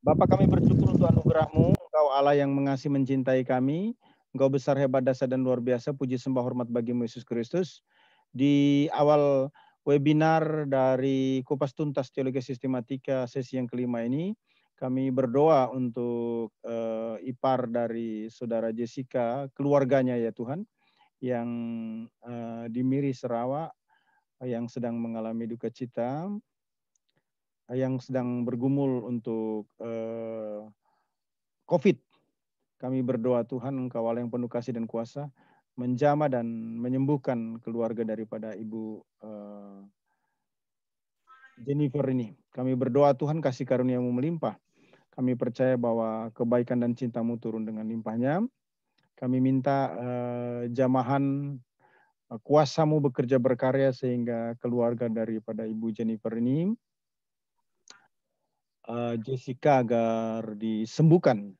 Bapak, kami bersyukur untuk anugerahmu, Engkau Allah yang mengasihi mencintai kami, Engkau besar hebat dasar dan luar biasa, puji sembah hormat bagi Yesus Kristus. Di awal webinar dari Kupas Tuntas Teologi Sistematika sesi yang kelima ini, kami berdoa untuk uh, ipar dari saudara Jessica, keluarganya ya Tuhan, yang uh, di Miri Sarawak, yang sedang mengalami duka cita yang sedang bergumul untuk uh, COVID. Kami berdoa Tuhan Engkau Allah yang penuh kasih dan kuasa menjama dan menyembuhkan keluarga daripada Ibu uh, Jennifer ini. Kami berdoa Tuhan kasih karunia mu melimpah. Kami percaya bahwa kebaikan dan cintamu turun dengan limpahnya. Kami minta uh, jamahan kuasamu bekerja berkarya sehingga keluarga daripada Ibu Jennifer ini Eh, Jessica agar disembuhkan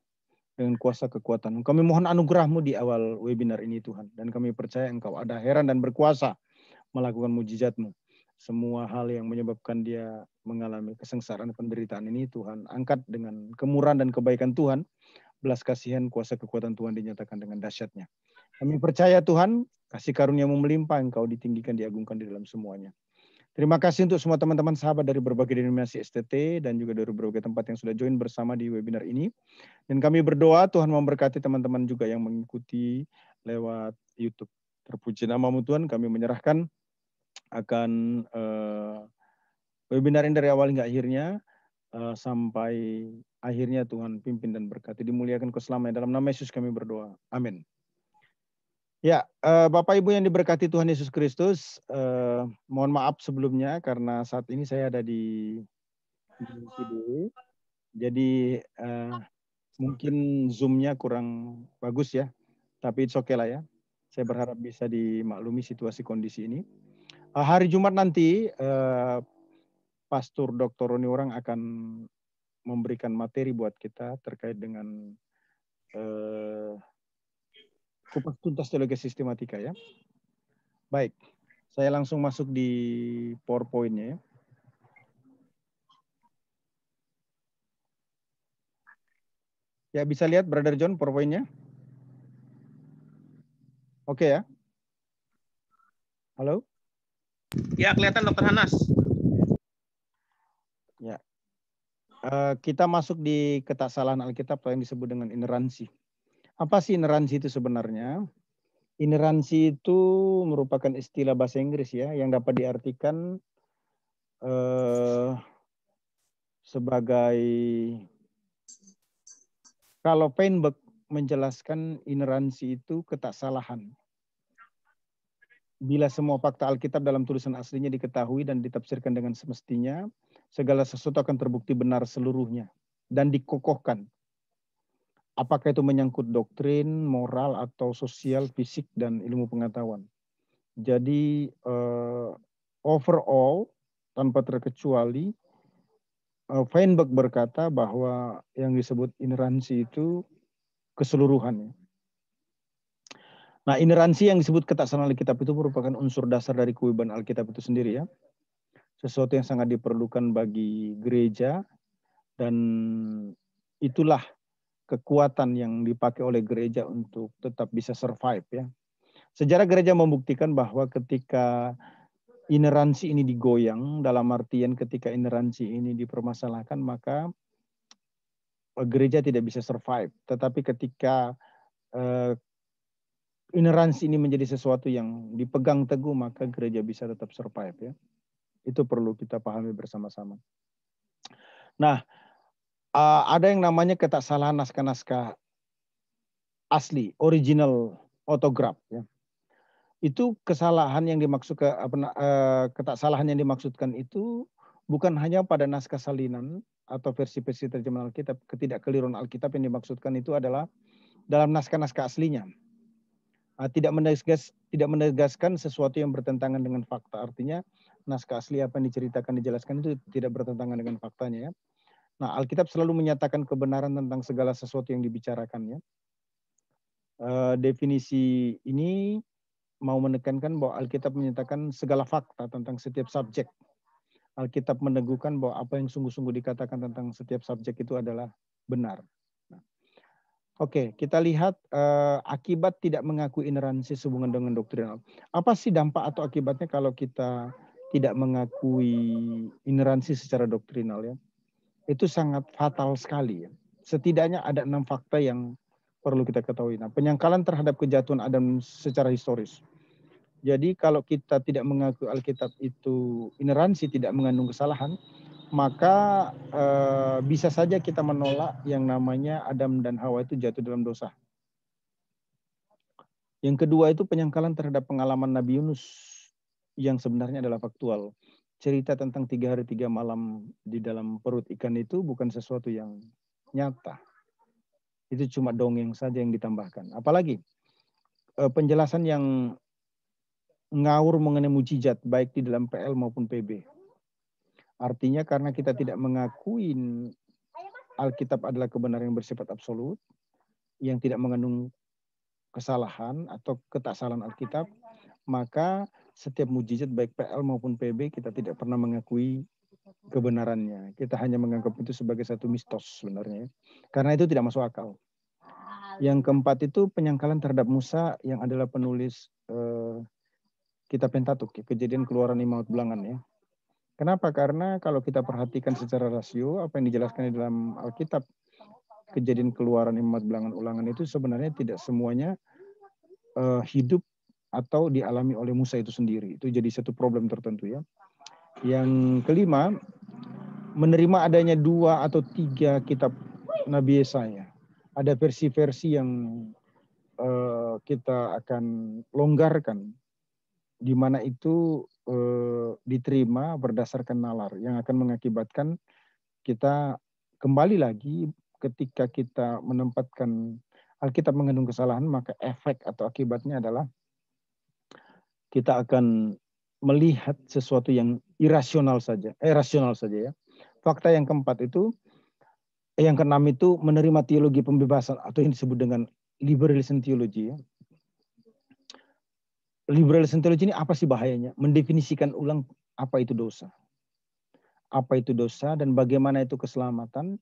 dengan kuasa kekuatan. Kami mohon anugerahmu di awal webinar ini Tuhan. Dan kami percaya engkau ada heran dan berkuasa melakukan mujizatmu. Semua hal yang menyebabkan dia mengalami kesengsaraan penderitaan ini Tuhan angkat dengan kemurahan dan kebaikan Tuhan. Belas kasihan kuasa kekuatan Tuhan dinyatakan dengan dahsyatnya. Kami percaya Tuhan, kasih karuniamu melimpah, engkau ditinggikan, diagungkan di dalam semuanya. Terima kasih untuk semua teman-teman sahabat dari berbagai denominasi STT dan juga dari berbagai tempat yang sudah join bersama di webinar ini. Dan kami berdoa Tuhan memberkati teman-teman juga yang mengikuti lewat YouTube. Terpuji namamu Tuhan, kami menyerahkan akan uh, webinar ini dari awal hingga akhirnya uh, sampai akhirnya Tuhan pimpin dan berkati. Dimuliakan keselamatan Dalam nama Yesus kami berdoa. Amin. Ya, eh, Bapak Ibu yang diberkati Tuhan Yesus Kristus, eh, mohon maaf sebelumnya karena saat ini saya ada di video, Jadi eh, mungkin zoomnya kurang bagus ya, tapi it's okay lah ya. Saya berharap bisa dimaklumi situasi kondisi ini. Eh, hari Jumat nanti Pastor Dr. Roni Orang akan memberikan materi buat kita terkait dengan eh, kupas tuntas teologi sistematika ya. Baik, saya langsung masuk di PowerPoint-nya ya. Ya, bisa lihat Brother John PowerPoint-nya? Oke ya. Halo? Ya, kelihatan Dokter Hanas. Ya. Eh, kita masuk di ketaksalan Alkitab yang disebut dengan ineransi. Apa sih ineransi itu sebenarnya? Ineransi itu merupakan istilah bahasa Inggris ya yang dapat diartikan eh, sebagai kalau Feinberg menjelaskan ineransi itu ketaksalahan. Bila semua fakta Alkitab dalam tulisan aslinya diketahui dan ditafsirkan dengan semestinya, segala sesuatu akan terbukti benar seluruhnya dan dikokohkan apakah itu menyangkut doktrin, moral atau sosial, fisik dan ilmu pengetahuan. Jadi uh, overall tanpa terkecuali uh, Feinberg berkata bahwa yang disebut ineransi itu keseluruhannya. Nah, ineransi yang disebut ketaksanaan Alkitab itu merupakan unsur dasar dari kewibahan Alkitab itu sendiri ya. Sesuatu yang sangat diperlukan bagi gereja dan itulah kekuatan yang dipakai oleh gereja untuk tetap bisa survive ya. Sejarah gereja membuktikan bahwa ketika ineransi ini digoyang dalam artian ketika ineransi ini dipermasalahkan maka eh, gereja tidak bisa survive. Tetapi ketika uh, ineransi ini menjadi sesuatu yang dipegang teguh maka gereja bisa tetap survive ya. Itu perlu kita pahami bersama-sama. Nah, uh, ada yang namanya salah naskah-naskah asli, original autograph. Ya. Itu kesalahan yang dimaksud ke, uh, yang dimaksudkan itu bukan hanya pada naskah salinan atau versi-versi terjemahan Alkitab. Ketidakkeliruan Alkitab yang dimaksudkan itu adalah dalam naskah-naskah aslinya. Uh, tidak menegas, tidak menegaskan sesuatu yang bertentangan dengan fakta. Artinya naskah asli apa yang diceritakan dijelaskan itu tidak bertentangan dengan faktanya ya Nah, Alkitab selalu menyatakan kebenaran tentang segala sesuatu yang dibicarakannya. E, definisi ini mau menekankan bahwa Alkitab menyatakan segala fakta tentang setiap subjek. Alkitab meneguhkan bahwa apa yang sungguh-sungguh dikatakan tentang setiap subjek itu adalah benar. Nah, oke, okay, kita lihat uh, akibat tidak mengakui ineransi sehubungan dengan doktrinal. Apa sih dampak atau akibatnya kalau kita tidak mengakui ineransi secara doktrinal ya? itu sangat fatal sekali. Ya. Setidaknya ada enam fakta yang perlu kita ketahui. Nah, penyangkalan terhadap kejatuhan Adam secara historis. Jadi kalau kita tidak mengakui Alkitab itu ineransi, tidak mengandung kesalahan, maka e, bisa saja kita menolak yang namanya Adam dan Hawa itu jatuh dalam dosa. Yang kedua itu penyangkalan terhadap pengalaman Nabi Yunus yang sebenarnya adalah faktual cerita tentang tiga hari tiga malam di dalam perut ikan itu bukan sesuatu yang nyata. Itu cuma dongeng saja yang ditambahkan. Apalagi eh, penjelasan yang ngawur mengenai mujizat baik di dalam PL maupun PB. Artinya karena kita tidak mengakui Alkitab adalah kebenaran yang bersifat absolut, yang tidak mengandung kesalahan atau ketaksalan Alkitab, maka setiap mujizat baik PL maupun PB kita tidak pernah mengakui kebenarannya. Kita hanya menganggap itu sebagai satu mistos sebenarnya. Karena itu tidak masuk akal. Yang keempat itu penyangkalan terhadap Musa yang adalah penulis eh, kitab Pentatuk, ya, kejadian keluaran imamat Belangan ya. Kenapa? Karena kalau kita perhatikan secara rasio apa yang dijelaskan di dalam Alkitab kejadian keluaran imamat Belangan Ulangan itu sebenarnya tidak semuanya uh, hidup atau dialami oleh Musa itu sendiri. Itu jadi satu problem tertentu ya. Yang kelima, menerima adanya dua atau tiga kitab Nabi Yesaya. Ada versi-versi yang uh, kita akan longgarkan, di mana itu uh, diterima berdasarkan nalar, yang akan mengakibatkan kita kembali lagi ketika kita menempatkan Alkitab mengandung kesalahan, maka efek atau akibatnya adalah kita akan melihat sesuatu yang irasional saja, eh, saja ya. Fakta yang keempat itu, eh, yang keenam itu menerima teologi pembebasan atau yang disebut dengan liberalism theology ya. Liberalism theology ini apa sih bahayanya? Mendefinisikan ulang apa itu dosa. Apa itu dosa dan bagaimana itu keselamatan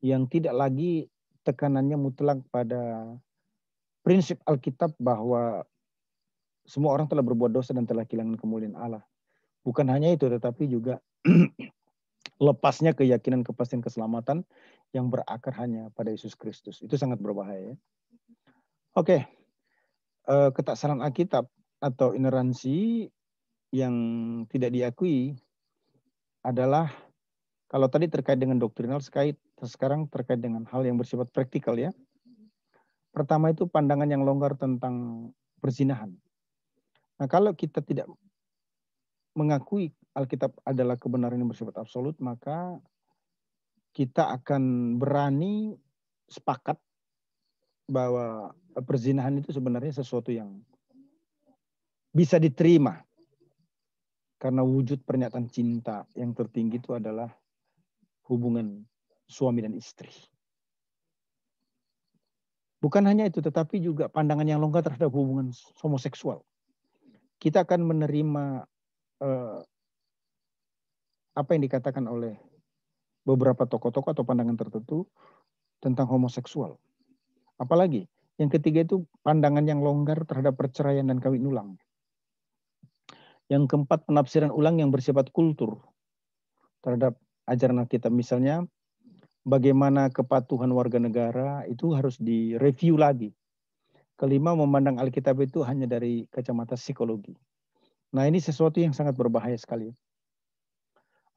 yang tidak lagi tekanannya mutlak pada prinsip Alkitab bahwa semua orang telah berbuat dosa dan telah kehilangan kemuliaan Allah. Bukan hanya itu, tetapi juga lepasnya keyakinan kepastian keselamatan yang berakar hanya pada Yesus Kristus. Itu sangat berbahaya. Ya. Oke, okay. Eh, ketaksaran Alkitab atau ineransi yang tidak diakui adalah kalau tadi terkait dengan doktrinal, sekarang terkait dengan hal yang bersifat praktikal ya. Pertama itu pandangan yang longgar tentang perzinahan. Nah, kalau kita tidak mengakui Alkitab adalah kebenaran yang bersifat absolut, maka kita akan berani sepakat bahwa perzinahan itu sebenarnya sesuatu yang bisa diterima. Karena wujud pernyataan cinta yang tertinggi itu adalah hubungan suami dan istri. Bukan hanya itu, tetapi juga pandangan yang longgar terhadap hubungan homoseksual kita akan menerima eh, apa yang dikatakan oleh beberapa tokoh-tokoh atau pandangan tertentu tentang homoseksual. Apalagi yang ketiga itu pandangan yang longgar terhadap perceraian dan kawin ulang. Yang keempat penafsiran ulang yang bersifat kultur terhadap ajaran kita misalnya bagaimana kepatuhan warga negara itu harus direview lagi Kelima, memandang Alkitab itu hanya dari kacamata psikologi. Nah, ini sesuatu yang sangat berbahaya sekali.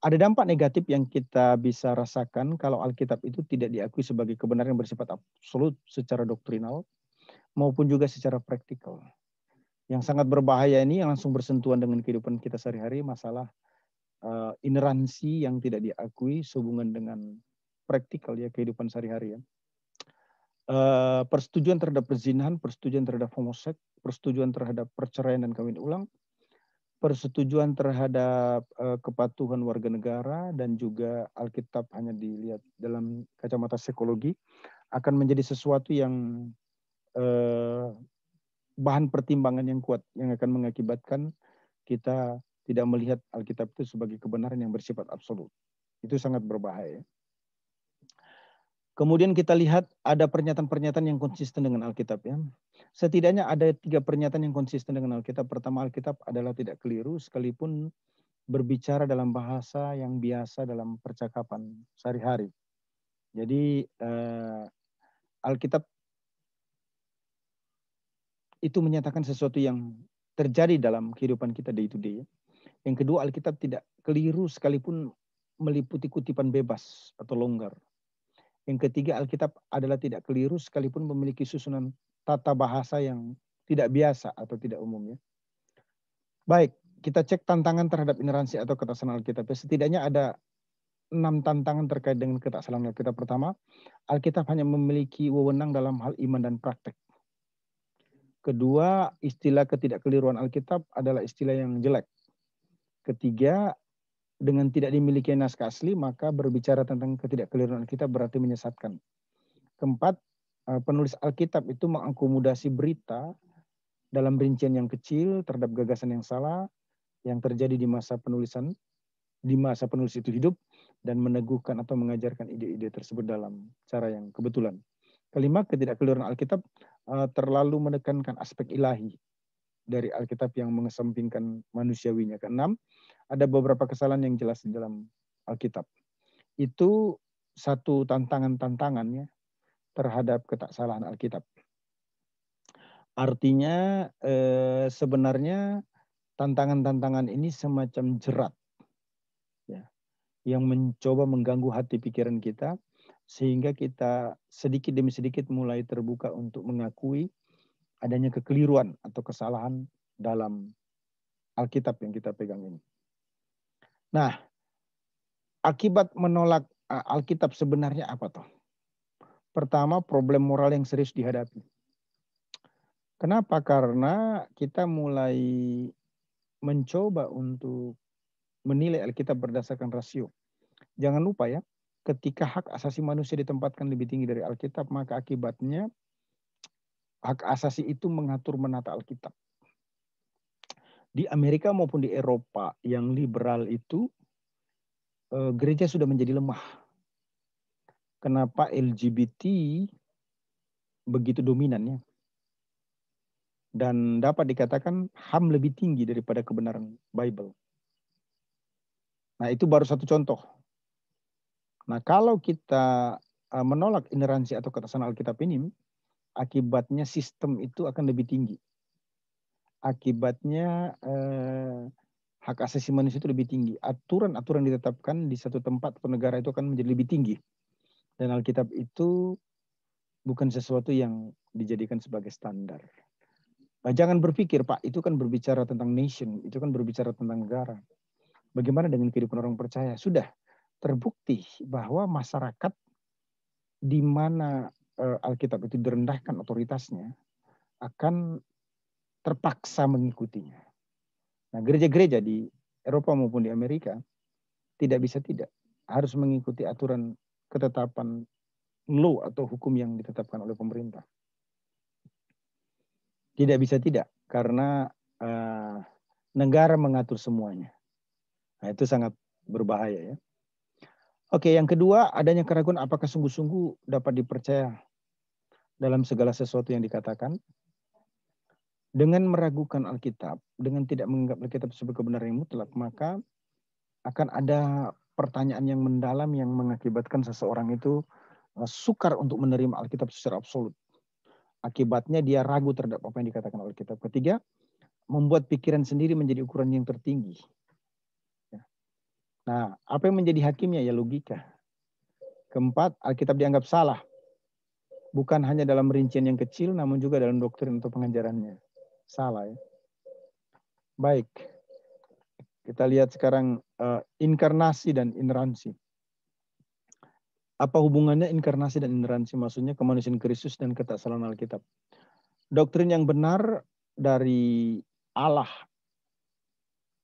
Ada dampak negatif yang kita bisa rasakan kalau Alkitab itu tidak diakui sebagai kebenaran yang bersifat absolut secara doktrinal maupun juga secara praktikal. Yang sangat berbahaya ini yang langsung bersentuhan dengan kehidupan kita sehari-hari masalah uh, ineransi yang tidak diakui sehubungan dengan praktikal ya kehidupan sehari-hari ya. Eh, persetujuan terhadap perzinahan, persetujuan terhadap homoseks, persetujuan terhadap perceraian dan kawin ulang, persetujuan terhadap uh, kepatuhan warga negara dan juga Alkitab hanya dilihat dalam kacamata psikologi akan menjadi sesuatu yang uh, bahan pertimbangan yang kuat yang akan mengakibatkan kita tidak melihat Alkitab itu sebagai kebenaran yang bersifat absolut. Itu sangat berbahaya. Kemudian kita lihat ada pernyataan-pernyataan yang konsisten dengan Alkitab ya. Setidaknya ada tiga pernyataan yang konsisten dengan Alkitab. Pertama Alkitab adalah tidak keliru sekalipun berbicara dalam bahasa yang biasa dalam percakapan sehari-hari. Jadi eh, Alkitab itu menyatakan sesuatu yang terjadi dalam kehidupan kita day to day. Ya. Yang kedua Alkitab tidak keliru sekalipun meliputi kutipan bebas atau longgar yang ketiga, Alkitab adalah tidak keliru sekalipun memiliki susunan tata bahasa yang tidak biasa atau tidak umumnya. Baik, kita cek tantangan terhadap ineransi atau ketaksalan Alkitab. Ya. Setidaknya ada enam tantangan terkait dengan ketaksalan Alkitab. Pertama, Alkitab hanya memiliki wewenang dalam hal iman dan praktek. Kedua, istilah ketidakkeliruan Alkitab adalah istilah yang jelek. Ketiga, dengan tidak dimiliki naskah asli, maka berbicara tentang ketidakkeliruan kita berarti menyesatkan. Keempat, eh, penulis Alkitab itu mengakomodasi berita dalam rincian yang kecil terhadap gagasan yang salah yang terjadi di masa penulisan, di masa penulis itu hidup, dan meneguhkan atau mengajarkan ide-ide tersebut dalam cara yang kebetulan. Kelima, ketidakkeliruan Alkitab eh, terlalu menekankan aspek ilahi dari Alkitab yang mengesampingkan manusiawinya. Keenam, ada beberapa kesalahan yang jelas di dalam Alkitab. Itu satu tantangan-tantangannya terhadap ketaksalahan Alkitab. Artinya eh, sebenarnya tantangan-tantangan ini semacam jerat ya, yang mencoba mengganggu hati pikiran kita sehingga kita sedikit demi sedikit mulai terbuka untuk mengakui adanya kekeliruan atau kesalahan dalam Alkitab yang kita pegang ini. Nah, akibat menolak Alkitab sebenarnya apa toh? Pertama, problem moral yang serius dihadapi. Kenapa? Karena kita mulai mencoba untuk menilai Alkitab berdasarkan rasio. Jangan lupa ya, ketika hak asasi manusia ditempatkan lebih tinggi dari Alkitab, maka akibatnya hak asasi itu mengatur menata Alkitab di Amerika maupun di Eropa yang liberal itu eh, gereja sudah menjadi lemah. Kenapa LGBT begitu dominannya? Dan dapat dikatakan HAM lebih tinggi daripada kebenaran Bible. Nah, itu baru satu contoh. Nah, kalau kita eh, menolak ineransi atau ketasan Alkitab ini, akibatnya sistem itu akan lebih tinggi Akibatnya eh, hak asasi manusia itu lebih tinggi. Aturan-aturan ditetapkan di satu tempat atau negara itu akan menjadi lebih tinggi. Dan Alkitab itu bukan sesuatu yang dijadikan sebagai standar. Nah, jangan berpikir, Pak, itu kan berbicara tentang nation, itu kan berbicara tentang negara. Bagaimana dengan kehidupan orang percaya? Sudah terbukti bahwa masyarakat di mana eh, Alkitab itu direndahkan otoritasnya akan terpaksa mengikutinya. Nah, gereja-gereja di Eropa maupun di Amerika tidak bisa tidak harus mengikuti aturan ketetapan law atau hukum yang ditetapkan oleh pemerintah. Tidak bisa tidak karena uh, negara mengatur semuanya. Nah, itu sangat berbahaya ya. Oke, yang kedua, adanya keraguan apakah sungguh-sungguh dapat dipercaya dalam segala sesuatu yang dikatakan dengan meragukan Alkitab, dengan tidak menganggap Alkitab sebagai kebenaran yang mutlak, maka akan ada pertanyaan yang mendalam yang mengakibatkan seseorang itu eh, sukar untuk menerima Alkitab secara absolut. Akibatnya dia ragu terhadap apa yang dikatakan Alkitab. Ketiga, membuat pikiran sendiri menjadi ukuran yang tertinggi. Ya. Nah, apa yang menjadi hakimnya ya logika. Keempat, Alkitab dianggap salah. Bukan hanya dalam rincian yang kecil, namun juga dalam doktrin atau pengajarannya Salah ya. Baik. Kita lihat sekarang uh, inkarnasi dan inransi. Apa hubungannya inkarnasi dan inransi? Maksudnya kemanusiaan Kristus dan ketaksalan Alkitab. Doktrin yang benar dari Allah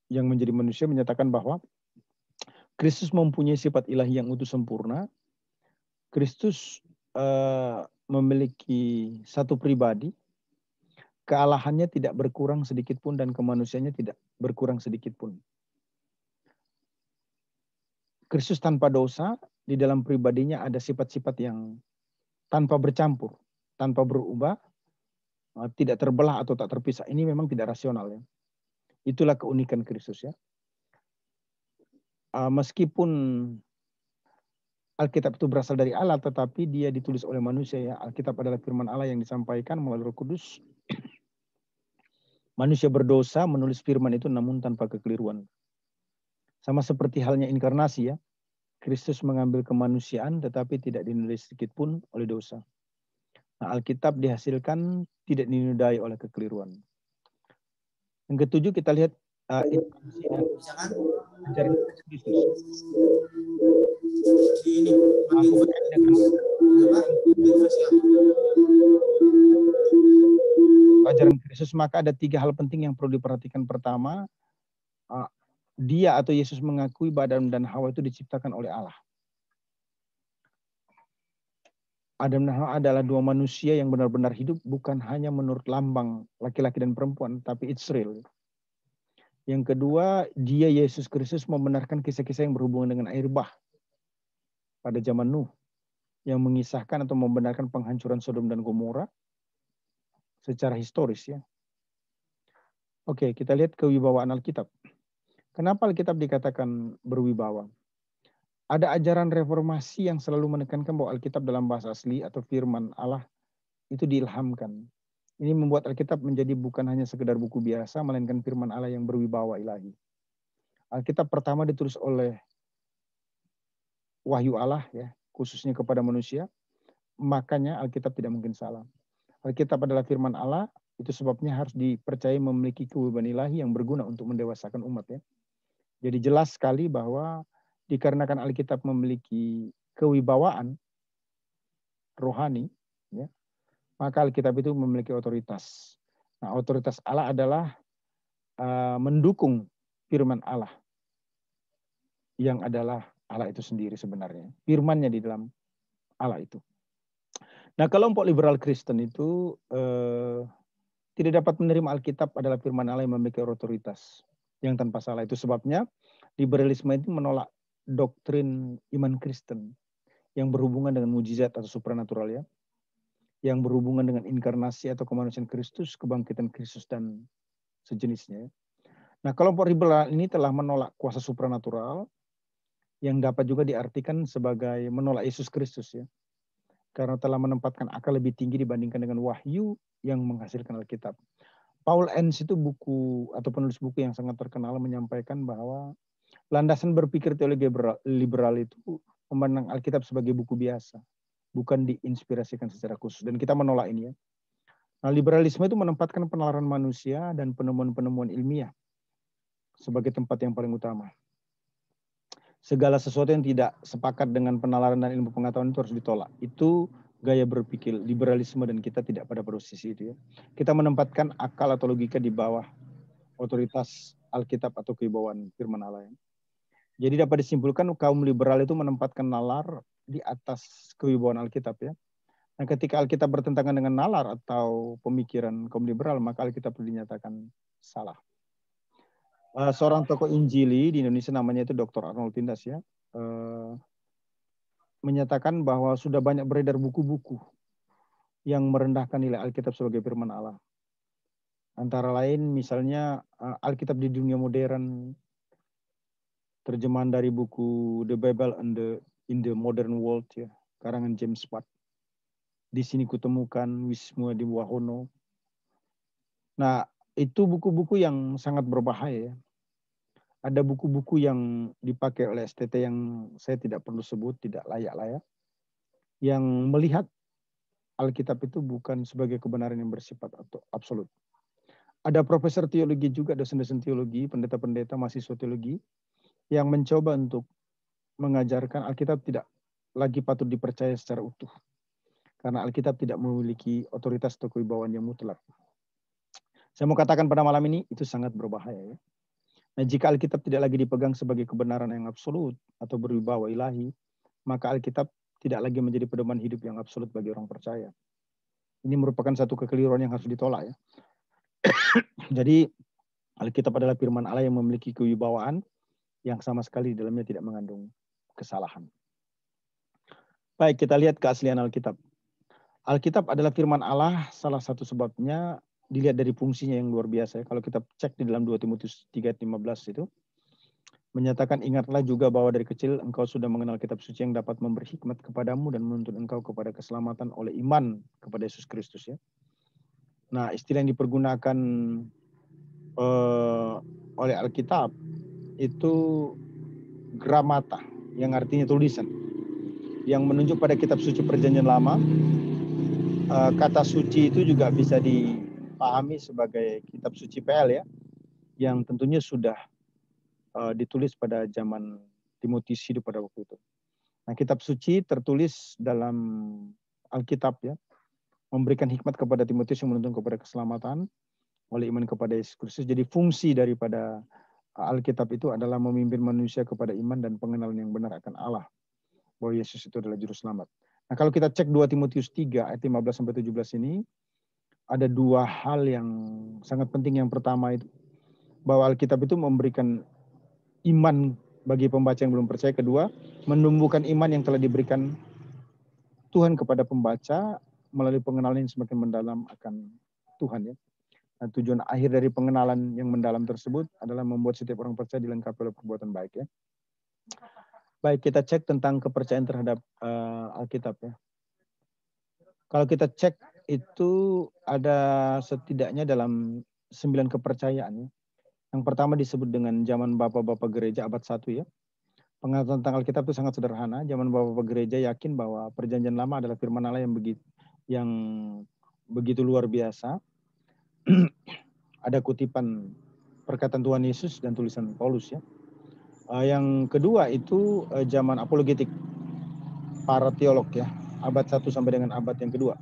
yang menjadi manusia menyatakan bahwa Kristus mempunyai sifat ilahi yang utuh sempurna. Kristus uh, memiliki satu pribadi kealahannya tidak berkurang sedikit pun dan kemanusiaannya tidak berkurang sedikit pun. Kristus tanpa dosa di dalam pribadinya ada sifat-sifat yang tanpa bercampur, tanpa berubah, eh, tidak terbelah atau tak terpisah. Ini memang tidak rasional ya. Itulah keunikan Kristus ya. Eh, meskipun Alkitab itu berasal dari Allah, tetapi dia ditulis oleh manusia ya. Alkitab adalah firman Allah yang disampaikan melalui Roh Kudus Manusia berdosa menulis firman itu namun tanpa kekeliruan. Sama seperti halnya inkarnasi ya. Kristus mengambil kemanusiaan tetapi tidak dinilai sedikit pun oleh dosa. Nah, Alkitab dihasilkan tidak dinudai oleh kekeliruan. Yang ketujuh kita lihat uh, ajaran Kristus, maka ada tiga hal penting yang perlu diperhatikan. Pertama, dia atau Yesus mengakui badan dan Hawa itu diciptakan oleh Allah. Adam dan Hawa adalah dua manusia yang benar-benar hidup bukan hanya menurut lambang laki-laki dan perempuan, tapi it's real. Yang kedua, dia Yesus Kristus membenarkan kisah-kisah yang berhubungan dengan air bah pada zaman Nuh yang mengisahkan atau membenarkan penghancuran Sodom dan Gomora secara historis ya. Oke, kita lihat kewibawaan Alkitab. Kenapa Alkitab dikatakan berwibawa? Ada ajaran reformasi yang selalu menekankan bahwa Alkitab dalam bahasa asli atau firman Allah itu diilhamkan. Ini membuat Alkitab menjadi bukan hanya sekedar buku biasa, melainkan firman Allah yang berwibawa ilahi. Alkitab pertama ditulis oleh wahyu Allah ya, khususnya kepada manusia. Makanya Alkitab tidak mungkin salah. Alkitab adalah firman Allah, itu sebabnya harus dipercaya memiliki kewibawaan ilahi yang berguna untuk mendewasakan umat ya. Jadi jelas sekali bahwa dikarenakan Alkitab memiliki kewibawaan rohani, ya, maka Alkitab itu memiliki otoritas. Nah, otoritas Allah adalah uh, mendukung firman Allah yang adalah Allah itu sendiri sebenarnya. Firmannya di dalam Allah itu. Nah, kelompok liberal Kristen itu eh, tidak dapat menerima Alkitab adalah firman Allah yang memiliki otoritas yang tanpa salah. Itu sebabnya liberalisme itu menolak doktrin iman Kristen yang berhubungan dengan mujizat atau supranatural ya, yang berhubungan dengan inkarnasi atau kemanusiaan Kristus, kebangkitan Kristus dan sejenisnya. Ya. Nah, kelompok liberal ini telah menolak kuasa supranatural yang dapat juga diartikan sebagai menolak Yesus Kristus ya karena telah menempatkan akal lebih tinggi dibandingkan dengan wahyu yang menghasilkan Alkitab. Paul Enns itu buku atau penulis buku yang sangat terkenal menyampaikan bahwa landasan berpikir teologi liberal itu memandang Alkitab sebagai buku biasa, bukan diinspirasikan secara khusus. Dan kita menolak ini ya. Nah, liberalisme itu menempatkan penalaran manusia dan penemuan-penemuan ilmiah sebagai tempat yang paling utama segala sesuatu yang tidak sepakat dengan penalaran dan ilmu pengetahuan itu harus ditolak. Itu gaya berpikir liberalisme dan kita tidak pada posisi itu ya. Kita menempatkan akal atau logika di bawah otoritas Alkitab atau kewibawaan firman Allah. Ya. Jadi dapat disimpulkan kaum liberal itu menempatkan nalar di atas kewibawaan Alkitab ya. Nah, ketika Alkitab bertentangan dengan nalar atau pemikiran kaum liberal, maka Alkitab dinyatakan salah. Eh, seorang tokoh Injili di Indonesia namanya itu Dr. Arnold Tindas ya, eh, menyatakan bahwa sudah banyak beredar buku-buku yang merendahkan nilai Alkitab sebagai firman Allah. Antara lain misalnya eh, Alkitab di dunia modern, terjemahan dari buku The Bible and the in the Modern World ya, karangan James Watt. Di sini kutemukan di Wahono Nah, itu buku-buku yang sangat berbahaya. Ya. Ada buku-buku yang dipakai oleh STT yang saya tidak perlu sebut, tidak layak-layak, yang melihat Alkitab itu bukan sebagai kebenaran yang bersifat atau absolut. Ada profesor teologi juga, dosen-dosen teologi, pendeta-pendeta, mahasiswa teologi, yang mencoba untuk mengajarkan Alkitab tidak lagi patut dipercaya secara utuh. Karena Alkitab tidak memiliki otoritas atau kewibawaan yang mutlak. Saya mau katakan pada malam ini itu sangat berbahaya ya. Nah, jika Alkitab tidak lagi dipegang sebagai kebenaran yang absolut atau berwibawa ilahi, maka Alkitab tidak lagi menjadi pedoman hidup yang absolut bagi orang percaya. Ini merupakan satu kekeliruan yang harus ditolak ya. Jadi Alkitab adalah firman Allah yang memiliki kewibawaan yang sama sekali di dalamnya tidak mengandung kesalahan. Baik, kita lihat keaslian Alkitab. Alkitab adalah firman Allah, salah satu sebabnya dilihat dari fungsinya yang luar biasa. Ya. Kalau kita cek di dalam 2 Timotius 3:15 itu menyatakan ingatlah juga bahwa dari kecil engkau sudah mengenal kitab suci yang dapat memberi hikmat kepadamu dan menuntun engkau kepada keselamatan oleh iman kepada Yesus Kristus ya. Nah, istilah yang dipergunakan eh, oleh Alkitab itu gramata yang artinya tulisan yang menunjuk pada kitab suci perjanjian lama. Eh, kata suci itu juga bisa di pahami hmm. sebagai kitab suci PL ya, yang tentunya sudah uh, ditulis pada zaman Timotius hidup pada waktu itu. Nah, kitab suci tertulis dalam Alkitab ya, memberikan hikmat kepada Timotius yang menuntun kepada keselamatan oleh iman kepada Yesus Kristus. Jadi fungsi daripada eh, Alkitab itu adalah memimpin manusia kepada iman dan pengenalan yang benar akan Allah. Bahwa Yesus itu adalah juru selamat. Nah, kalau kita cek 2 Timotius 3 ayat 15 sampai 17 ini, ada dua hal yang sangat penting. Yang pertama itu bahwa Alkitab itu memberikan iman bagi pembaca yang belum percaya. Kedua, menumbuhkan iman yang telah diberikan Tuhan kepada pembaca melalui pengenalan yang semakin mendalam akan Tuhan ya. Nah, tujuan akhir dari pengenalan yang mendalam tersebut adalah membuat setiap orang percaya dilengkapi oleh perbuatan baik ya. Baik, kita cek tentang kepercayaan terhadap uh, Alkitab ya. Kalau kita cek itu ada setidaknya dalam sembilan kepercayaan. Yang pertama disebut dengan zaman bapak-bapak gereja abad satu ya. Pengetahuan tentang Alkitab itu sangat sederhana. Zaman bapak-bapak gereja yakin bahwa perjanjian lama adalah firman Allah yang begitu yang begitu luar biasa. ada kutipan perkataan Tuhan Yesus dan tulisan Paulus ya. Eh, yang kedua itu eh, zaman apologetik para teolog ya, abad satu sampai dengan abad yang kedua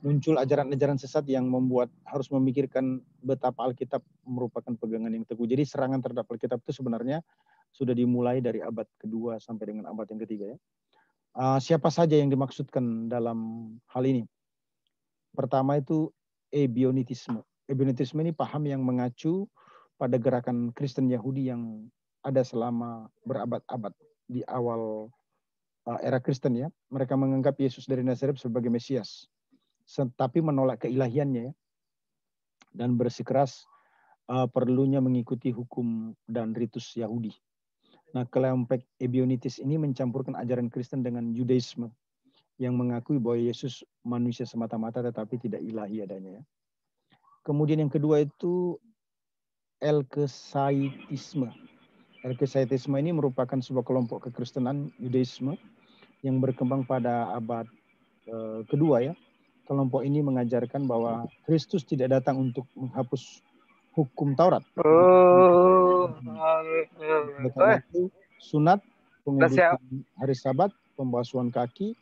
muncul ajaran-ajaran sesat yang membuat harus memikirkan betapa Alkitab merupakan pegangan yang teguh. Jadi serangan terhadap Alkitab itu sebenarnya sudah dimulai dari abad kedua sampai dengan abad yang ketiga ya. Ah, siapa saja yang dimaksudkan dalam hal ini? Pertama itu ebionitisme. Ebionitisme ini paham yang mengacu pada gerakan Kristen Yahudi yang ada selama berabad-abad di awal ah, era Kristen ya. Mereka menganggap Yesus dari Nazaret sebagai Mesias tetapi menolak keilahiannya ya. dan bersikeras uh, perlunya mengikuti hukum dan ritus Yahudi. Nah, kelompok Ebionitis ini mencampurkan ajaran Kristen dengan Yudaisme yang mengakui bahwa Yesus manusia semata-mata tetapi tidak ilahi adanya. Ya. Kemudian yang kedua itu Elkesaitisme. Elkesaitisme ini merupakan sebuah kelompok kekristenan Yudaisme yang berkembang pada abad uh, kedua ya, kelompok ini mengajarkan bahwa Kristus tidak datang untuk menghapus hukum Taurat. Oh. itu sunat, pengudusan hari Sabat, pembasuhan kaki,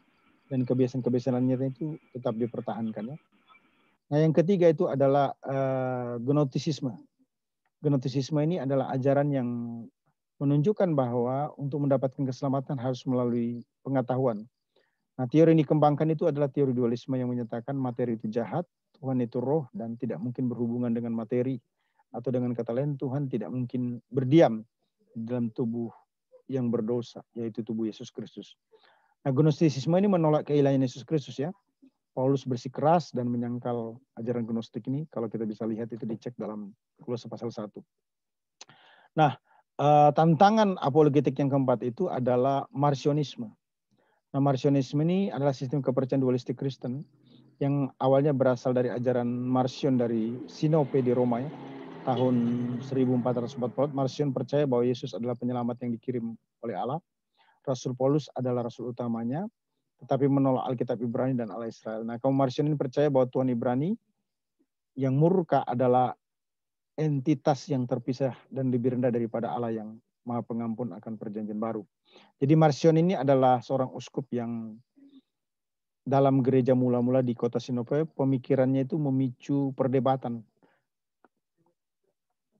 dan kebiasaan-kebiasaan lainnya itu tetap dipertahankan ya. Nah yang ketiga itu adalah uh, eh, Genotisisme Genotisisme ini adalah ajaran yang menunjukkan bahwa untuk mendapatkan keselamatan harus melalui pengetahuan. Nah, teori yang dikembangkan itu adalah teori dualisme yang menyatakan materi itu jahat, Tuhan itu roh, dan tidak mungkin berhubungan dengan materi. Atau dengan kata lain, Tuhan tidak mungkin berdiam dalam tubuh yang berdosa, yaitu tubuh Yesus Kristus. Nah, Gnostisisme ini menolak keilahian Yesus Kristus ya. Paulus bersikeras dan menyangkal ajaran Gnostik ini. Kalau kita bisa lihat itu dicek dalam Kolose pasal 1. Nah, eh, tantangan apologetik yang keempat itu adalah marsionisme. Nah, Marcionisme ini adalah sistem kepercayaan dualistik Kristen yang awalnya berasal dari ajaran Marcion dari Sinope di Roma ya. Tahun 1440. Marcion percaya bahwa Yesus adalah penyelamat yang dikirim oleh Allah. Rasul Paulus adalah rasul utamanya, tetapi menolak Alkitab Ibrani dan Allah Israel. Nah, kaum Marcion ini percaya bahwa Tuhan Ibrani yang murka adalah entitas yang terpisah dan lebih rendah daripada Allah yang Maha Pengampun akan perjanjian baru. Jadi Marsion ini adalah seorang uskup yang dalam gereja mula-mula di kota Sinope, pemikirannya itu memicu perdebatan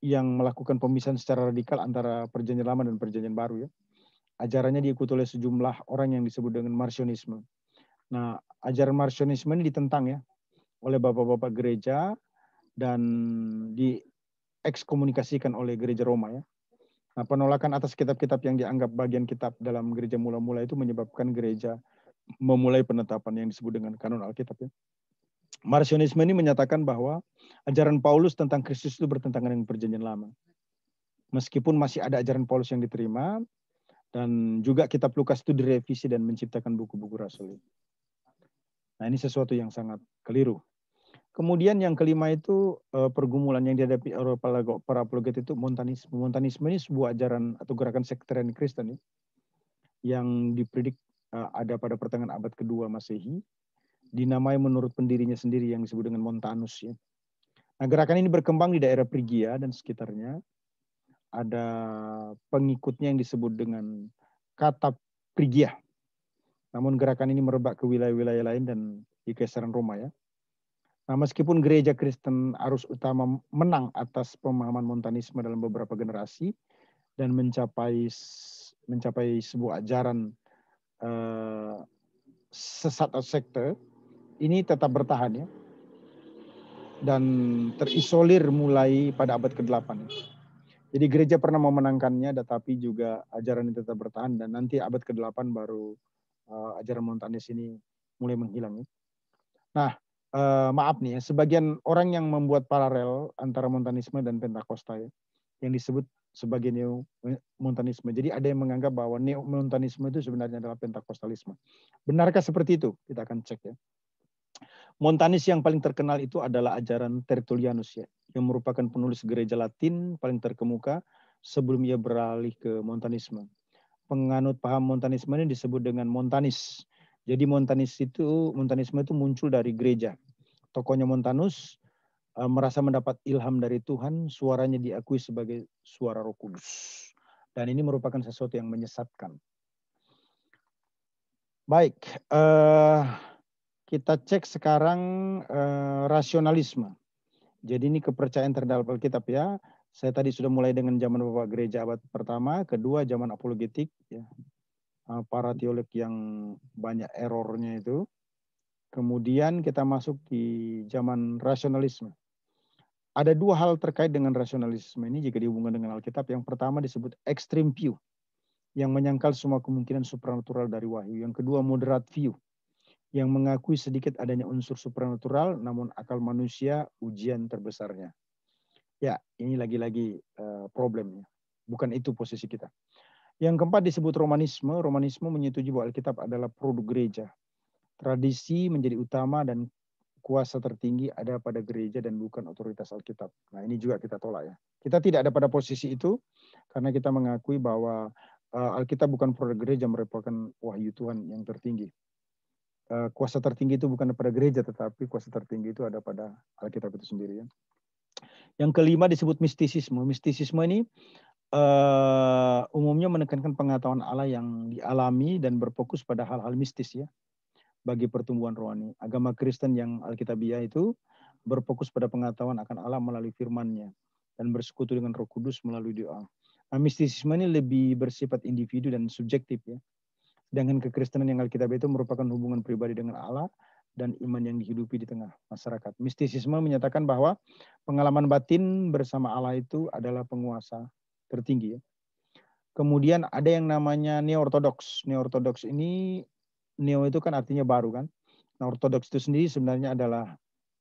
yang melakukan pemisahan secara radikal antara perjanjian lama dan perjanjian baru ya. Ajarannya diikuti oleh sejumlah orang yang disebut dengan Marsionisme. Nah, ajaran Marsionisme ini ditentang ya oleh bapak-bapak gereja dan diekskomunikasikan oleh gereja Roma ya. Nah, penolakan atas kitab-kitab yang dianggap bagian kitab dalam gereja mula-mula itu menyebabkan gereja memulai penetapan yang disebut dengan kanon Alkitab. Ya. Marsionisme ini menyatakan bahwa ajaran Paulus tentang Kristus itu bertentangan dengan perjanjian lama. Meskipun masih ada ajaran Paulus yang diterima, dan juga kitab Lukas itu direvisi dan menciptakan buku-buku rasul. Nah ini sesuatu yang sangat keliru. Kemudian yang kelima itu eh, pergumulan yang dihadapi oleh para apologet itu montanisme. Montanisme ini sebuah ajaran atau gerakan sekteran Kristen yang dipredik eh, ada pada pertengahan abad kedua Masehi, dinamai menurut pendirinya sendiri yang disebut dengan Montanus. Ya. Nah, gerakan ini berkembang di daerah Prigia dan sekitarnya. Ada pengikutnya yang disebut dengan kata Prigia. Namun gerakan ini merebak ke wilayah-wilayah lain dan di Kaisaran Roma ya. Nah, meskipun gereja Kristen arus utama menang atas pemahaman montanisme dalam beberapa generasi dan mencapai mencapai sebuah ajaran uh, sesat atau sekte, ini tetap bertahan ya. Dan terisolir mulai pada abad ke-8. Jadi gereja pernah memenangkannya tetapi juga ajaran ini tetap bertahan dan nanti abad ke-8 baru uh, ajaran montanis ini mulai menghilang. Ya. Nah, uh, maaf nih ya, sebagian orang yang membuat paralel antara Montanisme dan Pentakosta ya, yang disebut sebagai neo eh, Montanisme. Jadi ada yang menganggap bahwa neo Montanisme itu sebenarnya adalah Pentakostalisme. Benarkah seperti itu? Kita akan cek ya. Montanis yang paling terkenal itu adalah ajaran Tertullianus ya, yang merupakan penulis gereja Latin paling terkemuka sebelum ia beralih ke Montanisme. Penganut paham Montanisme ini disebut dengan Montanis jadi Montanis itu Montanisme itu muncul dari gereja. Tokonya Montanus eh, merasa mendapat ilham dari Tuhan, suaranya diakui sebagai suara Roh Kudus. Dan ini merupakan sesuatu yang menyesatkan. Baik, uh, kita cek sekarang uh, rasionalisme. Jadi ini kepercayaan terhadap Alkitab ya. Saya tadi sudah mulai dengan zaman Bapak Gereja abad pertama, kedua zaman apologetik, ya, Eh, para teolog yang banyak errornya itu. Kemudian kita masuk di zaman rasionalisme. Ada dua hal terkait dengan rasionalisme ini jika dihubungkan dengan Alkitab. Yang pertama disebut extreme view, yang menyangkal semua kemungkinan supranatural dari wahyu. Yang kedua moderate view, yang mengakui sedikit adanya unsur supranatural namun akal manusia ujian terbesarnya. Ya, ini lagi-lagi eh, problemnya. Bukan itu posisi kita. Yang keempat disebut Romanisme. Romanisme menyetujui bahwa Alkitab adalah produk gereja. Tradisi menjadi utama dan kuasa tertinggi ada pada gereja dan bukan otoritas Alkitab. Nah ini juga kita tolak ya. Kita tidak ada pada posisi itu karena kita mengakui bahwa eh, Alkitab bukan produk gereja merupakan wahyu Tuhan yang tertinggi. Eh, kuasa tertinggi itu bukan pada gereja tetapi kuasa tertinggi itu ada pada Alkitab itu sendiri ya. Yang kelima disebut mistisisme. Mistisisme ini uh, umumnya menekankan pengetahuan Allah yang dialami dan berfokus pada hal-hal mistis ya bagi pertumbuhan rohani. Agama Kristen yang Alkitabiah itu berfokus pada pengetahuan akan Allah melalui firman-Nya dan bersekutu dengan Roh Kudus melalui doa. Nah, mistisisme ini lebih bersifat individu dan subjektif ya. Dengan kekristenan yang Alkitab itu merupakan hubungan pribadi dengan Allah dan iman yang dihidupi di tengah masyarakat. Mistisisme menyatakan bahwa pengalaman batin bersama Allah itu adalah penguasa tertinggi ya. Kemudian ada yang namanya neo Neo ortodoks ini neo itu kan artinya baru kan. Nah, ortodoks itu sendiri sebenarnya adalah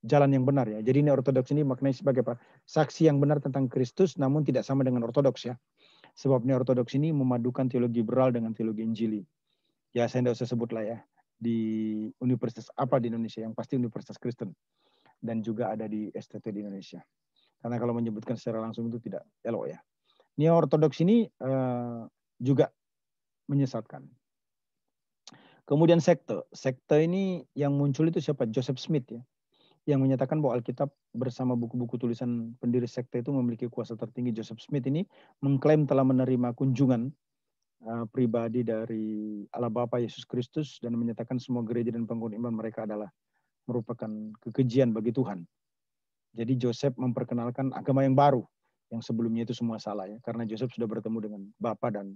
jalan yang benar ya. Jadi neo ortodoks ini maknanya sebagai apa? Saksi yang benar tentang Kristus namun tidak sama dengan ortodoks ya. Sebab neo ortodoks ini memadukan teologi liberal dengan teologi Injili. Ya saya tidak usah sebut lah ya di universitas apa di Indonesia yang pasti universitas Kristen dan juga ada di STT di Indonesia. Karena kalau menyebutkan secara langsung itu tidak elok ya neo ortodoks ini eh, juga menyesatkan. Kemudian sekte. Sekte ini yang muncul itu siapa? Joseph Smith ya. Yang menyatakan bahwa Alkitab bersama buku-buku tulisan pendiri sekte itu memiliki kuasa tertinggi. Joseph Smith ini mengklaim telah menerima kunjungan eh, pribadi dari Allah Bapa Yesus Kristus dan menyatakan semua gereja dan penghuni iman mereka adalah merupakan kekejian bagi Tuhan. Jadi Joseph memperkenalkan agama yang baru yang sebelumnya itu semua salah ya karena Joseph sudah bertemu dengan Bapa dan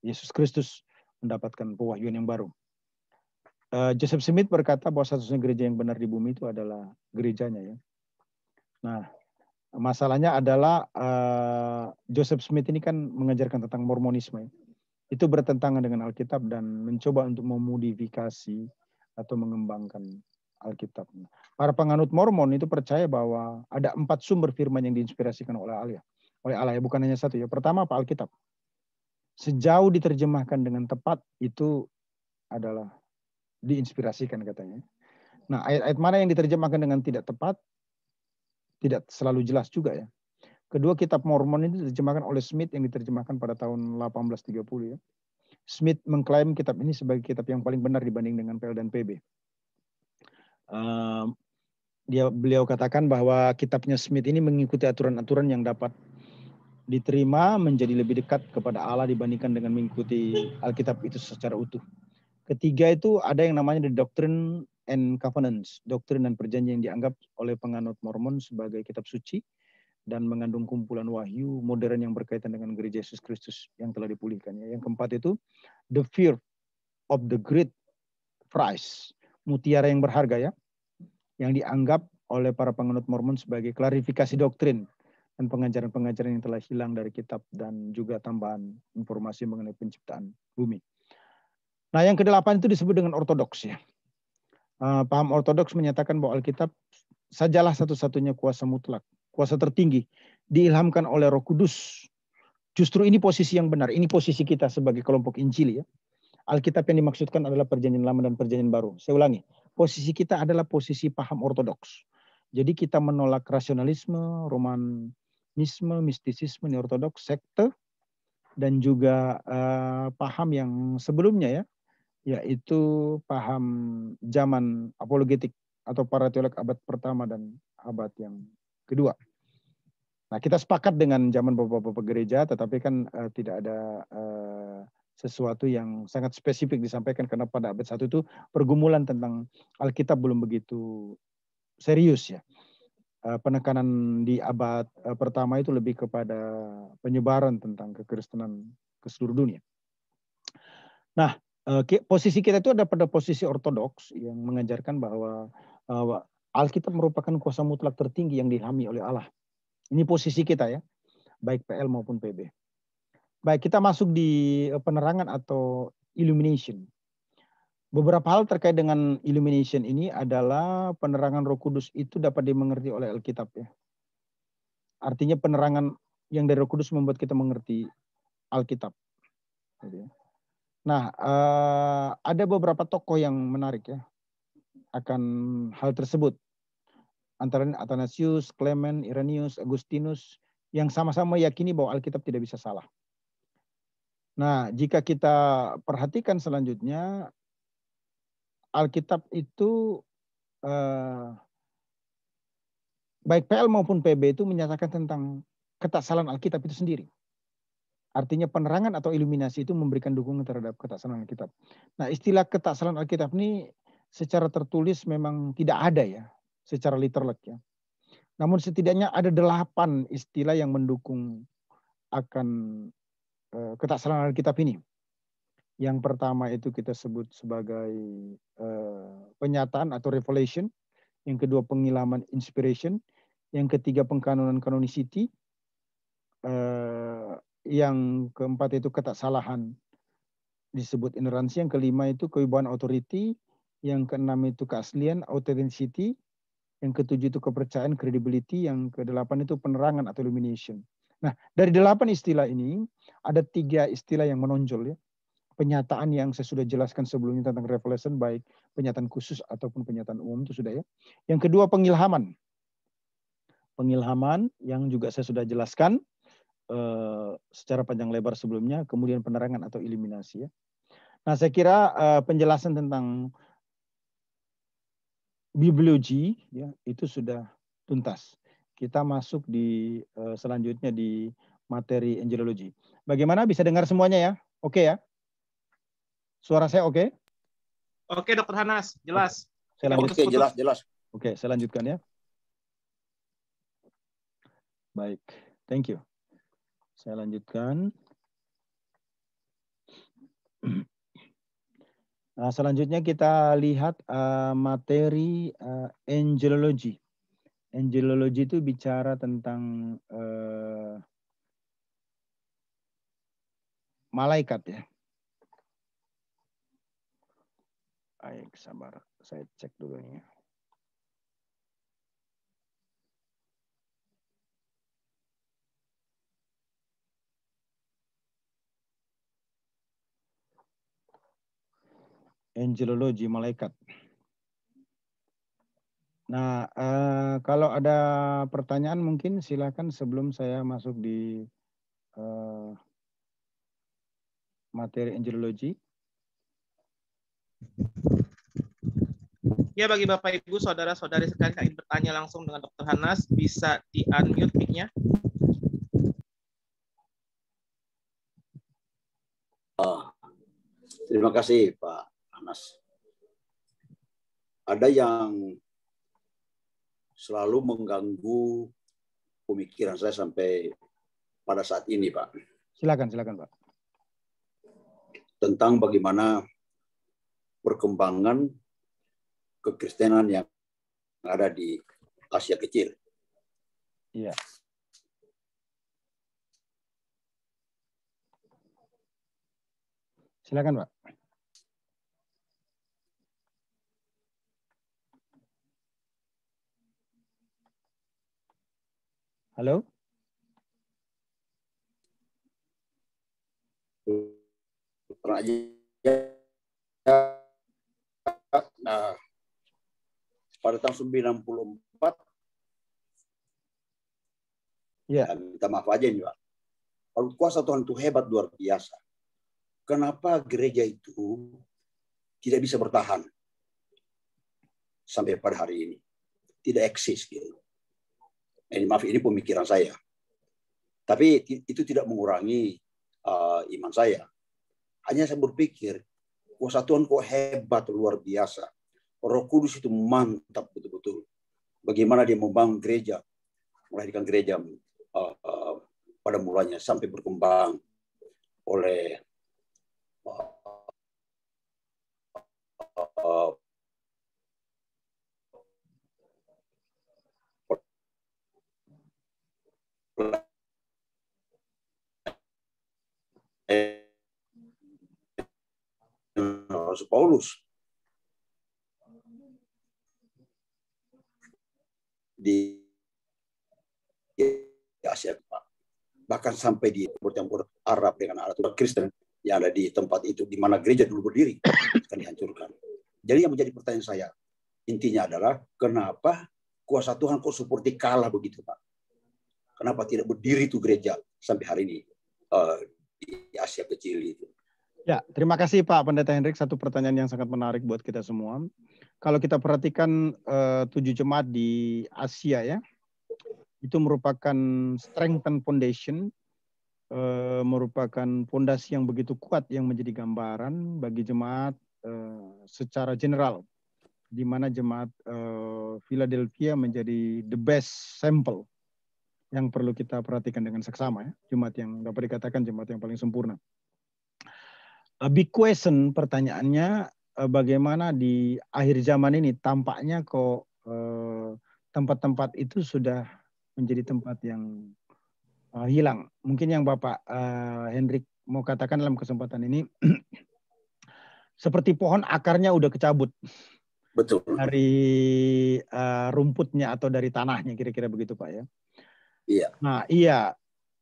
Yesus Kristus mendapatkan pewahyuan yang baru. Eh, Joseph Smith berkata bahwa satu-satunya gereja yang benar di bumi itu adalah gerejanya ya. Nah, masalahnya adalah uh, Joseph Smith ini kan mengajarkan tentang Mormonisme. Ya. Itu bertentangan dengan Alkitab dan mencoba untuk memodifikasi atau mengembangkan Alkitab. Para penganut Mormon itu percaya bahwa ada empat sumber firman yang diinspirasikan oleh Allah. Oleh Allah ya, bukan hanya satu ya. Pertama apa Alkitab. Sejauh diterjemahkan dengan tepat itu adalah diinspirasikan katanya. Nah, ayat-ayat mana yang diterjemahkan dengan tidak tepat tidak selalu jelas juga ya. Kedua kitab Mormon ini diterjemahkan oleh Smith yang diterjemahkan pada tahun 1830 ya. Smith mengklaim kitab ini sebagai kitab yang paling benar dibanding dengan PL dan PB dia beliau katakan bahwa kitabnya Smith ini mengikuti aturan-aturan yang dapat diterima menjadi lebih dekat kepada Allah dibandingkan dengan mengikuti Alkitab itu secara utuh. Ketiga itu ada yang namanya the doctrine and covenants, doktrin dan perjanjian yang dianggap oleh penganut Mormon sebagai kitab suci dan mengandung kumpulan wahyu modern yang berkaitan dengan gereja Yesus Kristus yang telah dipulihkannya. Yang keempat itu the fear of the great price mutiara yang berharga ya, yang dianggap oleh para penganut Mormon sebagai klarifikasi doktrin dan pengajaran-pengajaran yang telah hilang dari kitab dan juga tambahan informasi mengenai penciptaan bumi. Nah, yang kedelapan itu disebut dengan ortodoks ya. Eh, paham ortodoks menyatakan bahwa Alkitab sajalah satu-satunya kuasa mutlak, kuasa tertinggi, diilhamkan oleh Roh Kudus. Justru ini posisi yang benar, ini posisi kita sebagai kelompok Injili ya. Alkitab yang dimaksudkan adalah perjanjian lama dan perjanjian baru. Saya ulangi, posisi kita adalah posisi paham ortodoks. Jadi kita menolak rasionalisme, romanisme, mistisisme, neortodoks, sekte, dan juga uh, paham yang sebelumnya ya, yaitu paham zaman apologetik atau para teolog abad pertama dan abad yang kedua. Nah, kita sepakat dengan zaman beberapa gereja, tetapi kan uh, tidak ada uh, sesuatu yang sangat spesifik disampaikan karena pada abad satu itu pergumulan tentang Alkitab belum begitu serius ya. Eh, penekanan di abad eh, pertama itu lebih kepada penyebaran tentang kekristenan ke seluruh dunia. Nah, eh, posisi kita itu ada pada posisi ortodoks yang mengajarkan bahwa Alkitab merupakan kuasa mutlak tertinggi yang dihami oleh Allah. Ini posisi kita ya, baik PL maupun PB. Baik, kita masuk di eh, penerangan atau illumination. Beberapa hal terkait dengan illumination ini adalah penerangan Roh Kudus itu dapat dimengerti oleh Alkitab ya. Artinya penerangan yang dari Roh Kudus membuat kita mengerti Alkitab. Nah, eh, ada beberapa tokoh yang menarik ya akan hal tersebut. Antara Athanasius, Clement, Irenaeus, Agustinus yang sama-sama yakini bahwa Alkitab tidak bisa salah. Nah, jika kita perhatikan selanjutnya, Alkitab itu eh, baik PL maupun PB itu menyatakan tentang ketaksalan Alkitab itu sendiri. Artinya penerangan atau iluminasi itu memberikan dukungan terhadap ketaksalan Alkitab. Nah istilah ketaksalan Alkitab ini secara tertulis memang tidak ada ya, secara literal ya. Namun setidaknya ada delapan istilah yang mendukung akan Eh, ketaksanaan kitab ini. Yang pertama itu kita sebut sebagai eh, penyataan atau revelation, yang kedua pengilaman inspiration, yang ketiga pengkanonan kanonisiti, eh, yang keempat itu ketaksalahan disebut ineransi, yang kelima itu kewibawaan authority, yang keenam itu keaslian authenticity, yang ketujuh itu kepercayaan credibility, yang kedelapan itu penerangan atau illumination. Nah, dari delapan istilah ini, ada tiga istilah yang menonjol ya. Penyataan yang saya sudah jelaskan sebelumnya tentang revelation, baik penyataan khusus ataupun penyataan umum itu sudah ya. Yang kedua pengilhaman. Pengilhaman yang juga saya sudah jelaskan eh, secara panjang lebar sebelumnya, kemudian penerangan atau eliminasi ya. Nah, saya kira eh, penjelasan tentang bibliologi ya itu sudah tuntas kita masuk di eh, selanjutnya di materi angelology. Bagaimana bisa dengar semuanya ya? Oke okay ya? Suara saya oke? Okay? Oke, okay, Dokter Hanas, jelas. Okay. Saya lanjut. Oke, okay, jelas, jelas. Oke, okay, saya lanjutkan ya. Baik, thank you. Saya lanjutkan. Nah, selanjutnya kita lihat uh, materi uh, eh, angelology angelology itu bicara tentang uh, malaikat ya. Baik, sabar. Saya cek dulu nih. Ya. Angelology malaikat. Nah, eh, kalau ada pertanyaan mungkin silakan sebelum saya masuk di eh, materi angelologi. Ya, bagi Bapak Ibu, saudara-saudari sekalian yang ingin bertanya langsung dengan Dr. Hanas, bisa di-unmute mic-nya. Oh, terima kasih Pak Hanas. Ada yang selalu mengganggu pemikiran saya sampai pada saat ini, Pak. Silakan, silakan, Pak. Tentang bagaimana perkembangan kekristenan yang ada di Asia Kecil. Iya. Silakan, Pak. Halo? Raja nah, pada tahun 94 ya minta maaf aja nih Pak. Kalau kuasa Tuhan itu hebat luar biasa. Kenapa gereja itu tidak bisa bertahan sampai pada hari ini? Tidak eksis gitu ini eh, maaf ini pemikiran saya. Tapi itu tidak mengurangi uh, iman saya. Hanya saya berpikir, kuasa Tuhan kok hebat luar biasa. Roh Kudus itu mantap betul-betul. Bagaimana dia membangun gereja, melahirkan gereja uh, uh, pada mulanya sampai berkembang oleh uh, uh, Eh, Paulus di Asia bahkan sampai di bercampur Arab dengan Arab Kristen yang ada di tempat itu di mana gereja dulu berdiri akan dihancurkan. Jadi yang menjadi pertanyaan saya intinya adalah kenapa kuasa Tuhan kok seperti kalah begitu Pak? Kenapa tidak berdiri itu gereja sampai hari ini? Uh, di iya, Asia kecil itu. Ya, terima kasih Pak Pendeta Hendrik. Satu pertanyaan yang sangat menarik buat kita semua. Kalau kita perhatikan uh, tujuh jemaat di Asia ya, itu merupakan strengthen foundation, uh, merupakan fondasi yang begitu kuat yang menjadi gambaran bagi jemaat uh, secara general, di mana jemaat Philadelphia menjadi the best sample yang perlu kita perhatikan dengan seksama ya. Jumat yang dapat dikatakan Jumat yang paling sempurna. A eh, big question pertanyaannya eh, bagaimana di akhir zaman ini tampaknya kok eh, tempat-tempat eh, itu sudah menjadi tempat yang eh, hilang. Mungkin yang Bapak eh, Hendrik mau katakan dalam kesempatan ini seperti pohon akarnya udah kecabut. Betul. Dari uh, rumputnya atau dari tanahnya kira-kira begitu Pak ya. Iya. Nah, iya.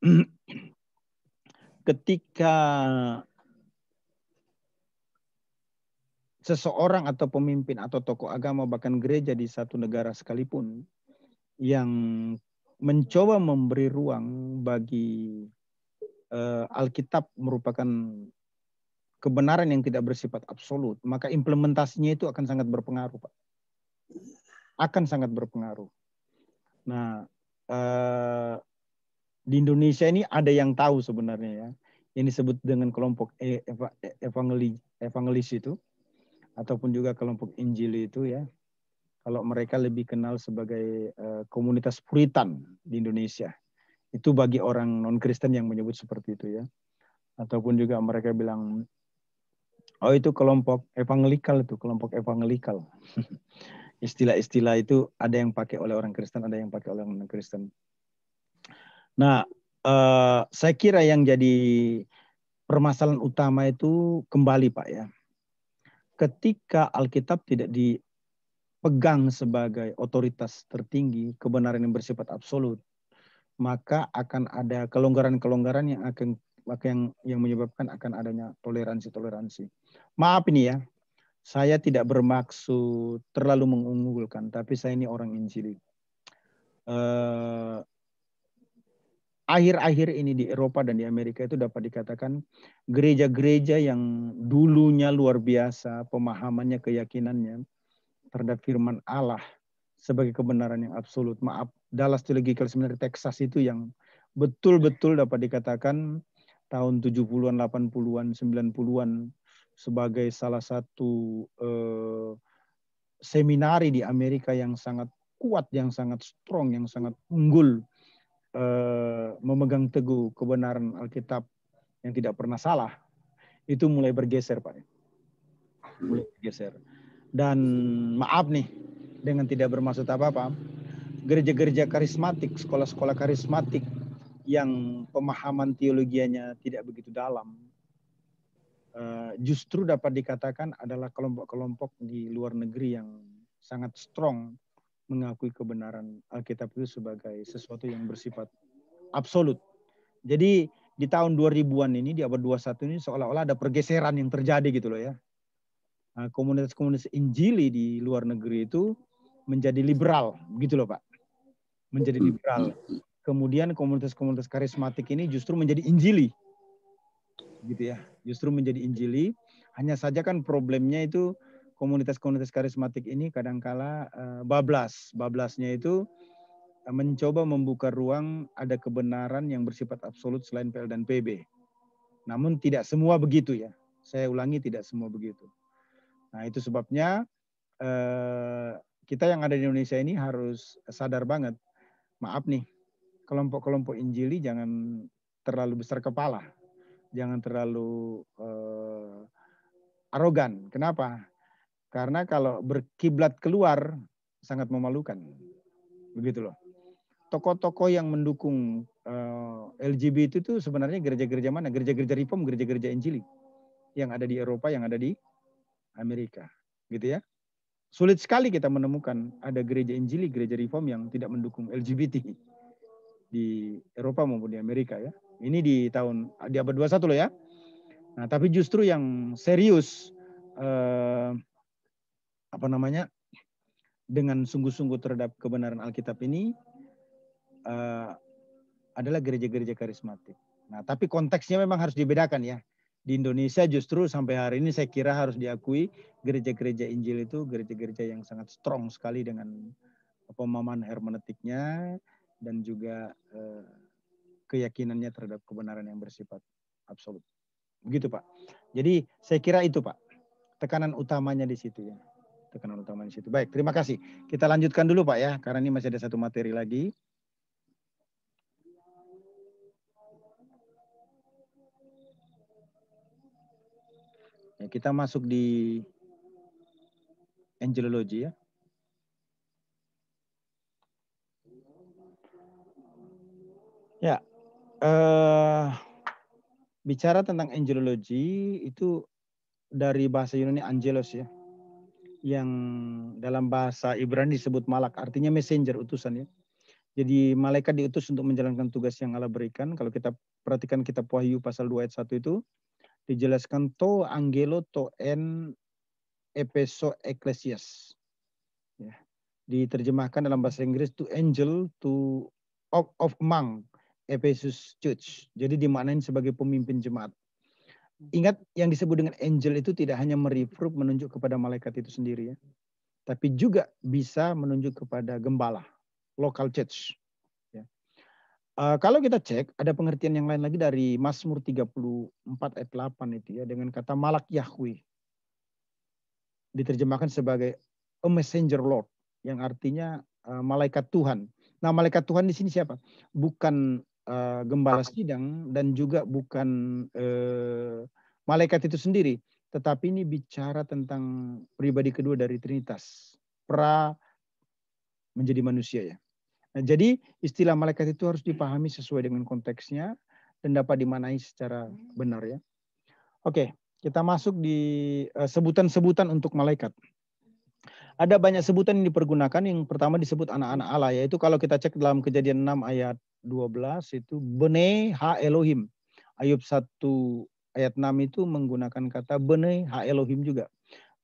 Ketika seseorang atau pemimpin atau tokoh agama bahkan gereja di satu negara sekalipun yang mencoba memberi ruang bagi uh, Alkitab merupakan kebenaran yang tidak bersifat absolut, maka implementasinya itu akan sangat berpengaruh, Pak. Akan sangat berpengaruh. Nah, Eh, di Indonesia ini ada yang tahu sebenarnya ya ini disebut dengan kelompok e, e, evangelis evangelis itu ataupun juga kelompok Injili itu ya kalau mereka lebih kenal sebagai eh, komunitas Puritan di Indonesia itu bagi orang non Kristen yang menyebut seperti itu ya ataupun juga mereka bilang oh itu kelompok evangelikal itu kelompok evangelikal istilah-istilah itu ada yang pakai oleh orang Kristen, ada yang pakai oleh orang Kristen. Nah, uh, saya kira yang jadi permasalahan utama itu kembali Pak ya. Ketika Alkitab tidak dipegang sebagai otoritas tertinggi, kebenaran yang bersifat absolut, maka akan ada kelonggaran-kelonggaran yang akan yang yang menyebabkan akan adanya toleransi-toleransi. Maaf ini ya, saya tidak bermaksud terlalu mengunggulkan, tapi saya ini orang Injili. akhir eh, akhir-akhir ini di Eropa dan di Amerika itu dapat dikatakan gereja-gereja yang dulunya luar biasa pemahamannya keyakinannya terhadap firman Allah sebagai kebenaran yang absolut. Maaf, Dallas Theological Seminary Texas itu yang betul-betul dapat dikatakan tahun 70-an, 80-an, 90-an sebagai salah satu eh, seminari di Amerika yang sangat kuat, yang sangat strong, yang sangat unggul, eh, memegang teguh kebenaran Alkitab yang tidak pernah salah, itu mulai bergeser, Pak. Mulai bergeser. Dan maaf nih, dengan tidak bermaksud apa-apa, gereja-gereja karismatik, sekolah-sekolah karismatik yang pemahaman teologianya tidak begitu dalam, Eh, justru dapat dikatakan adalah kelompok-kelompok di luar negeri yang sangat strong mengakui kebenaran Alkitab itu sebagai sesuatu yang bersifat absolut. Jadi di tahun 2000-an ini di abad 21 ini seolah-olah ada pergeseran yang terjadi gitu loh ya. Eh, komunitas-komunitas Injili di luar negeri itu menjadi liberal gitu loh Pak. Menjadi liberal. Kemudian komunitas-komunitas karismatik ini justru menjadi Injili gitu ya. Justru menjadi injili. Hanya saja kan problemnya itu komunitas-komunitas karismatik ini kadangkala uh, bablas. Bablasnya itu eh, mencoba membuka ruang ada kebenaran yang bersifat absolut selain PL dan PB. Namun tidak semua begitu ya. Saya ulangi tidak semua begitu. Nah itu sebabnya uh, kita yang ada di Indonesia ini harus sadar banget. Maaf nih, kelompok-kelompok Injili jangan terlalu besar kepala jangan terlalu uh, arogan. Kenapa? Karena kalau berkiblat keluar sangat memalukan. Begitu loh. Tokoh-tokoh yang mendukung uh, eh, LGBT itu sebenarnya gereja-gereja mana? Gereja-gereja Reform, gereja-gereja Injili yang ada di Eropa, yang ada di Amerika, gitu ya. Sulit sekali kita menemukan ada gereja Injili, gereja Reform yang tidak mendukung LGBT di Eropa maupun di Amerika ya. Ini di tahun di abad 21 loh ya. Nah, tapi justru yang serius eh, apa namanya? dengan sungguh-sungguh terhadap kebenaran Alkitab ini eh, adalah gereja-gereja karismatik. Nah, tapi konteksnya memang harus dibedakan ya. Di Indonesia justru sampai hari ini saya kira harus diakui gereja-gereja Injil itu gereja-gereja yang sangat strong sekali dengan pemahaman hermeneutiknya dan juga eh, keyakinannya terhadap kebenaran yang bersifat absolut. Begitu Pak. Jadi saya kira itu Pak. Tekanan utamanya di situ ya. Tekanan utamanya di situ. Baik, terima kasih. Kita lanjutkan dulu Pak ya, karena ini masih ada satu materi lagi. Ya, kita masuk di angelology ya. Ya, uh, bicara tentang angelologi itu dari bahasa Yunani angelos ya. Yang dalam bahasa Ibrani disebut malak, artinya messenger, utusan ya. Jadi malaikat diutus untuk menjalankan tugas yang Allah berikan. Kalau kita perhatikan kitab Wahyu pasal 2 ayat 1 itu dijelaskan to angelo to en epeso ecclesias. Ya. Diterjemahkan dalam bahasa Inggris to angel to of, of among Ephesus Church. Jadi dimaknain sebagai pemimpin jemaat. Hmm. Ingat yang disebut dengan angel itu tidak hanya merefer menunjuk kepada malaikat itu sendiri ya. Tapi juga bisa menunjuk kepada gembala, local church. Ya. Uh, kalau kita cek, ada pengertian yang lain lagi dari Mazmur 34 ayat 8 itu ya. Dengan kata malak Yahweh. Diterjemahkan sebagai a messenger Lord. Yang artinya uh, malaikat Tuhan. Nah malaikat Tuhan di sini siapa? Bukan uh, gembala sidang dan juga bukan uh, malaikat itu sendiri, tetapi ini bicara tentang pribadi kedua dari Trinitas, pra menjadi manusia ya. Nah, jadi istilah malaikat itu harus dipahami sesuai dengan konteksnya dan dapat dimanai secara benar ya. Oke, kita masuk di eh, sebutan-sebutan uh, untuk malaikat ada banyak sebutan yang dipergunakan. Yang pertama disebut anak-anak Allah, yaitu kalau kita cek dalam kejadian 6 ayat 12 itu bene ha Elohim. Ayub 1 ayat 6 itu menggunakan kata bene ha Elohim juga.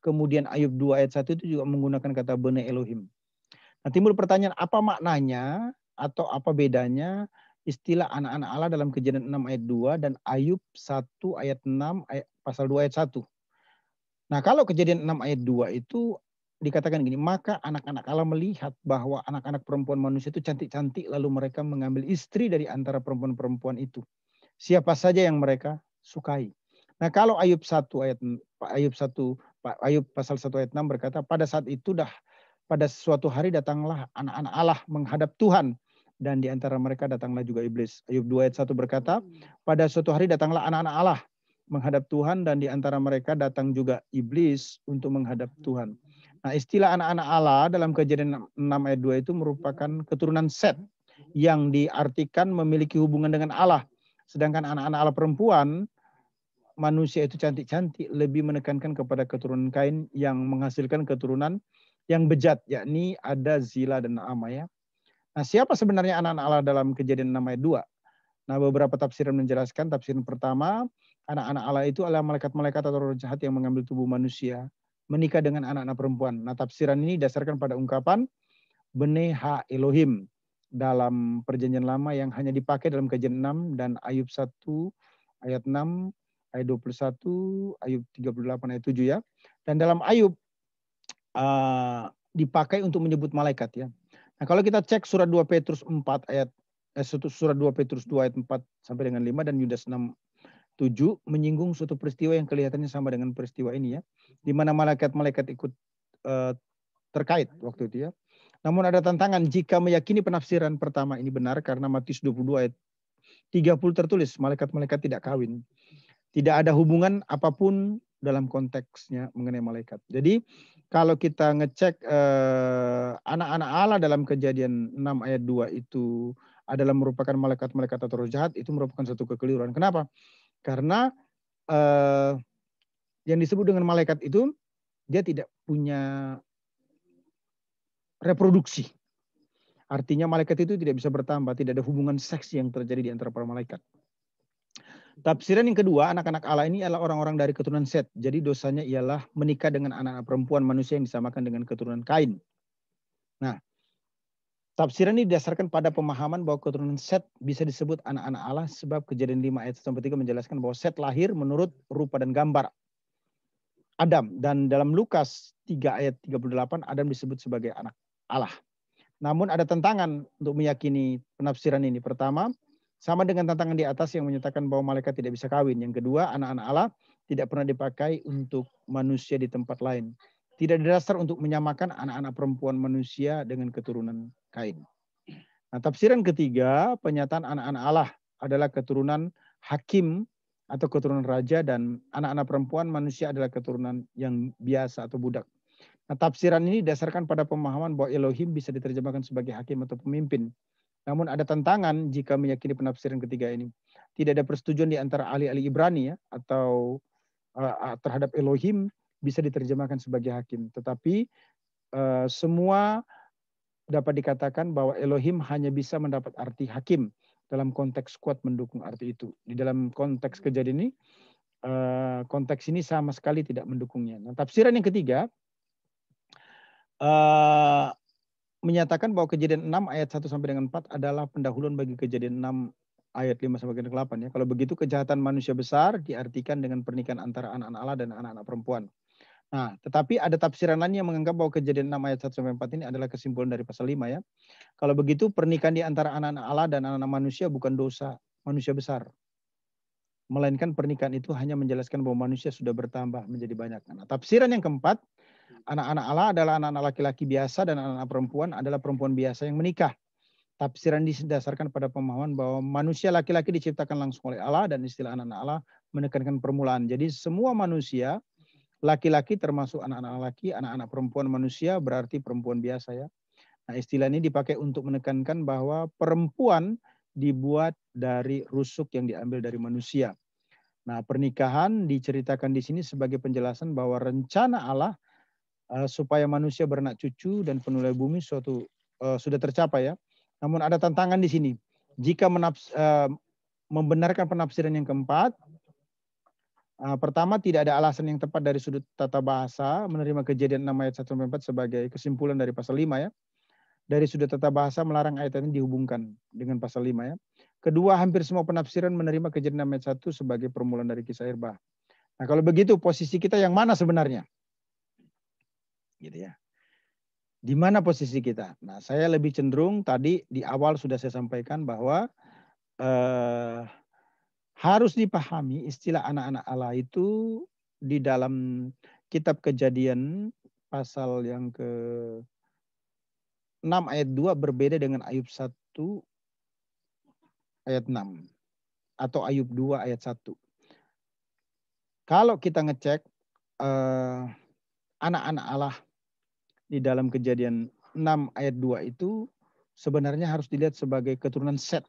Kemudian Ayub 2 ayat 1 itu juga menggunakan kata bene Elohim. Nah, timbul pertanyaan apa maknanya atau apa bedanya istilah anak-anak Allah dalam kejadian 6 ayat 2 dan Ayub 1 ayat 6 ayat, pasal 2 ayat 1. Nah kalau kejadian 6 ayat 2 itu dikatakan gini, maka anak-anak Allah melihat bahwa anak-anak perempuan manusia itu cantik-cantik lalu mereka mengambil istri dari antara perempuan-perempuan itu. Siapa saja yang mereka sukai. Nah, kalau Ayub 1 ayat Ayub 1 Ayub pasal 1 ayat 6 berkata, pada saat itu dah pada suatu hari datanglah anak-anak Allah menghadap Tuhan dan di antara mereka datanglah juga iblis. Ayub 2 ayat 1 berkata, pada suatu hari datanglah anak-anak Allah menghadap Tuhan dan di antara mereka datang juga iblis untuk menghadap Tuhan. Nah, istilah anak-anak Allah dalam kejadian 6 ayat 2 itu merupakan keturunan Set yang diartikan memiliki hubungan dengan Allah. Sedangkan anak-anak Allah perempuan, manusia itu cantik-cantik, lebih menekankan kepada keturunan kain yang menghasilkan keturunan yang bejat, yakni ada Zila dan Naama ya. Nah, siapa sebenarnya anak-anak Allah dalam kejadian 6 ayat 2? Nah, beberapa tafsiran menjelaskan. Tafsiran pertama, anak-anak Allah itu adalah malaikat-malaikat atau roh jahat yang mengambil tubuh manusia menikah dengan anak-anak perempuan. Nah, tafsiran ini dasarkan pada ungkapan Beneha Elohim dalam perjanjian lama yang hanya dipakai dalam kajian 6 dan Ayub 1 ayat 6, ayat 21, Ayub 38 ayat 7 ya. Dan dalam Ayub uh, dipakai untuk menyebut malaikat ya. Nah, kalau kita cek surat 2 Petrus 4 ayat eh, surat 2 Petrus 2 ayat 4 sampai dengan 5 dan Yudas 6 7 menyinggung suatu peristiwa yang kelihatannya sama dengan peristiwa ini ya, di mana malaikat-malaikat ikut uh, terkait waktu itu ya. Namun ada tantangan jika meyakini penafsiran pertama ini benar karena Matius 22 ayat 30 tertulis malaikat-malaikat tidak kawin. Tidak ada hubungan apapun dalam konteksnya mengenai malaikat. Jadi kalau kita ngecek anak eh, anak-anak Allah dalam kejadian 6 ayat 2 itu adalah merupakan malaikat-malaikat atau roh jahat itu merupakan satu kekeliruan. Kenapa? Karena eh, yang disebut dengan malaikat itu dia tidak punya reproduksi. Artinya malaikat itu tidak bisa bertambah, tidak ada hubungan seks yang terjadi di antara para malaikat. Tafsiran yang kedua, anak-anak Allah ini adalah orang-orang dari keturunan Set. Jadi dosanya ialah menikah dengan anak-anak perempuan manusia yang disamakan dengan keturunan Kain. Nah, Tafsiran ini didasarkan pada pemahaman bahwa keturunan Set bisa disebut anak-anak Allah sebab kejadian 5 ayat 3 menjelaskan bahwa Set lahir menurut rupa dan gambar Adam dan dalam Lukas 3 ayat 38 Adam disebut sebagai anak Allah. Namun ada tantangan untuk meyakini penafsiran ini. Pertama, sama dengan tantangan di atas yang menyatakan bahwa malaikat tidak bisa kawin. Yang kedua, anak-anak Allah tidak pernah dipakai untuk manusia di tempat lain. Tidak ada dasar untuk menyamakan anak-anak perempuan manusia dengan keturunan Kain. Nah, tafsiran ketiga, pernyataan anak-anak Allah adalah keturunan hakim atau keturunan raja dan anak-anak perempuan manusia adalah keturunan yang biasa atau budak. Nah, tafsiran ini dasarkan pada pemahaman bahwa Elohim bisa diterjemahkan sebagai hakim atau pemimpin. Namun ada tantangan jika meyakini penafsiran ketiga ini. Tidak ada persetujuan di antara ahli-ahli Ibrani ya, atau uh, terhadap Elohim bisa diterjemahkan sebagai hakim. Tetapi eh, semua dapat dikatakan bahwa Elohim hanya bisa mendapat arti hakim dalam konteks kuat mendukung arti itu. Di dalam konteks kejadian ini, eh, konteks ini sama sekali tidak mendukungnya. Nah, tafsiran yang ketiga, eh, menyatakan bahwa kejadian 6 ayat 1 sampai dengan 4 adalah pendahuluan bagi kejadian 6 ayat 5 sampai dengan 8 ya. Kalau begitu kejahatan manusia besar diartikan dengan pernikahan antara anak-anak Allah dan anak-anak perempuan. Nah, tetapi ada tafsiran lain yang menganggap bahwa kejadian 6 ayat 1 sampai 4 ini adalah kesimpulan dari pasal 5 ya. Kalau begitu pernikahan di antara anak-anak Allah dan anak-anak manusia bukan dosa manusia besar. Melainkan pernikahan itu hanya menjelaskan bahwa manusia sudah bertambah menjadi banyak. Nah, tafsiran yang keempat, anak-anak Allah adalah anak-anak laki-laki biasa dan anak-anak perempuan adalah perempuan biasa yang menikah. Tafsiran didasarkan pada pemahaman bahwa manusia laki-laki diciptakan langsung oleh Allah dan istilah anak-anak Allah menekankan permulaan. Jadi semua manusia laki-laki termasuk anak-anak laki, anak-anak perempuan manusia berarti perempuan biasa ya. Nah, istilah ini dipakai untuk menekankan bahwa perempuan dibuat dari rusuk yang diambil dari manusia. Nah, pernikahan diceritakan di sini sebagai penjelasan bahwa rencana Allah uh, supaya manusia beranak cucu dan penuhi bumi suatu uh, sudah tercapai ya. Namun ada tantangan di sini. Jika menaps, uh, membenarkan penafsiran yang keempat, Eh, pertama tidak ada alasan yang tepat dari sudut tata bahasa menerima kejadian 6 ayat 1 4 sebagai kesimpulan dari pasal 5 ya. Dari sudut tata bahasa melarang ayat ini dihubungkan dengan pasal 5 ya. Kedua, hampir semua penafsiran menerima kejadian 6 ayat 1 sebagai permulaan dari kisah Irba. Nah, kalau begitu posisi kita yang mana sebenarnya? Gitu ya. Di mana posisi kita? Nah, saya lebih cenderung tadi di awal sudah saya sampaikan bahwa eh, harus dipahami istilah anak-anak Allah itu di dalam kitab kejadian pasal yang ke 6 ayat 2 berbeda dengan Ayub 1 ayat 6 atau Ayub 2 ayat 1. Kalau kita ngecek eh, anak-anak eh, Allah di dalam kejadian 6 ayat 2 itu sebenarnya harus dilihat sebagai keturunan Set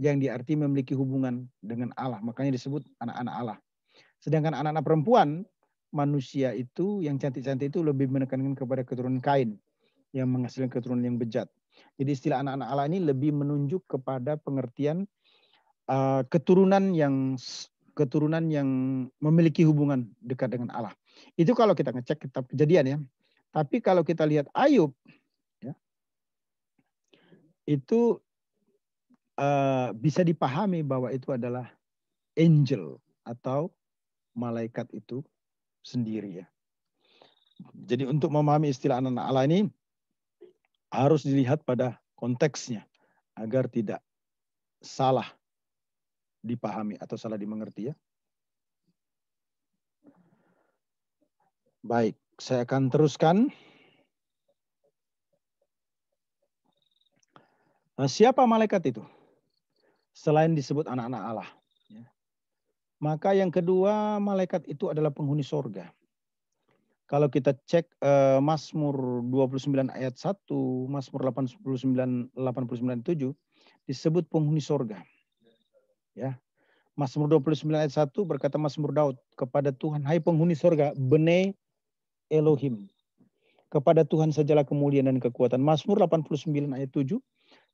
yang diarti memiliki hubungan dengan Allah. Makanya disebut anak-anak Allah. Sedangkan anak-anak perempuan, manusia itu yang cantik-cantik itu lebih menekankan kepada keturunan kain yang menghasilkan keturunan yang bejat. Jadi istilah anak-anak Allah ini lebih menunjuk kepada pengertian uh, keturunan yang keturunan yang memiliki hubungan dekat dengan Allah. Itu kalau kita ngecek kitab kejadian ya. Tapi kalau kita lihat Ayub, ya, itu Eh, bisa dipahami bahwa itu adalah angel atau malaikat itu sendiri ya. Jadi untuk memahami istilah anak-anak Allah ini harus dilihat pada konteksnya agar tidak salah dipahami atau salah dimengerti ya. Baik, saya akan teruskan. Nah, siapa malaikat itu? selain disebut anak-anak Allah. Ya. Maka yang kedua, malaikat itu adalah penghuni sorga. Kalau kita cek eh, Mazmur 29 ayat 1, Mazmur 89 89 7 disebut penghuni sorga. Ya. Mazmur 29 ayat 1 berkata Mazmur Daud kepada Tuhan, "Hai penghuni sorga, bene Elohim." Kepada Tuhan sajalah kemuliaan dan kekuatan. Mazmur 89 ayat 7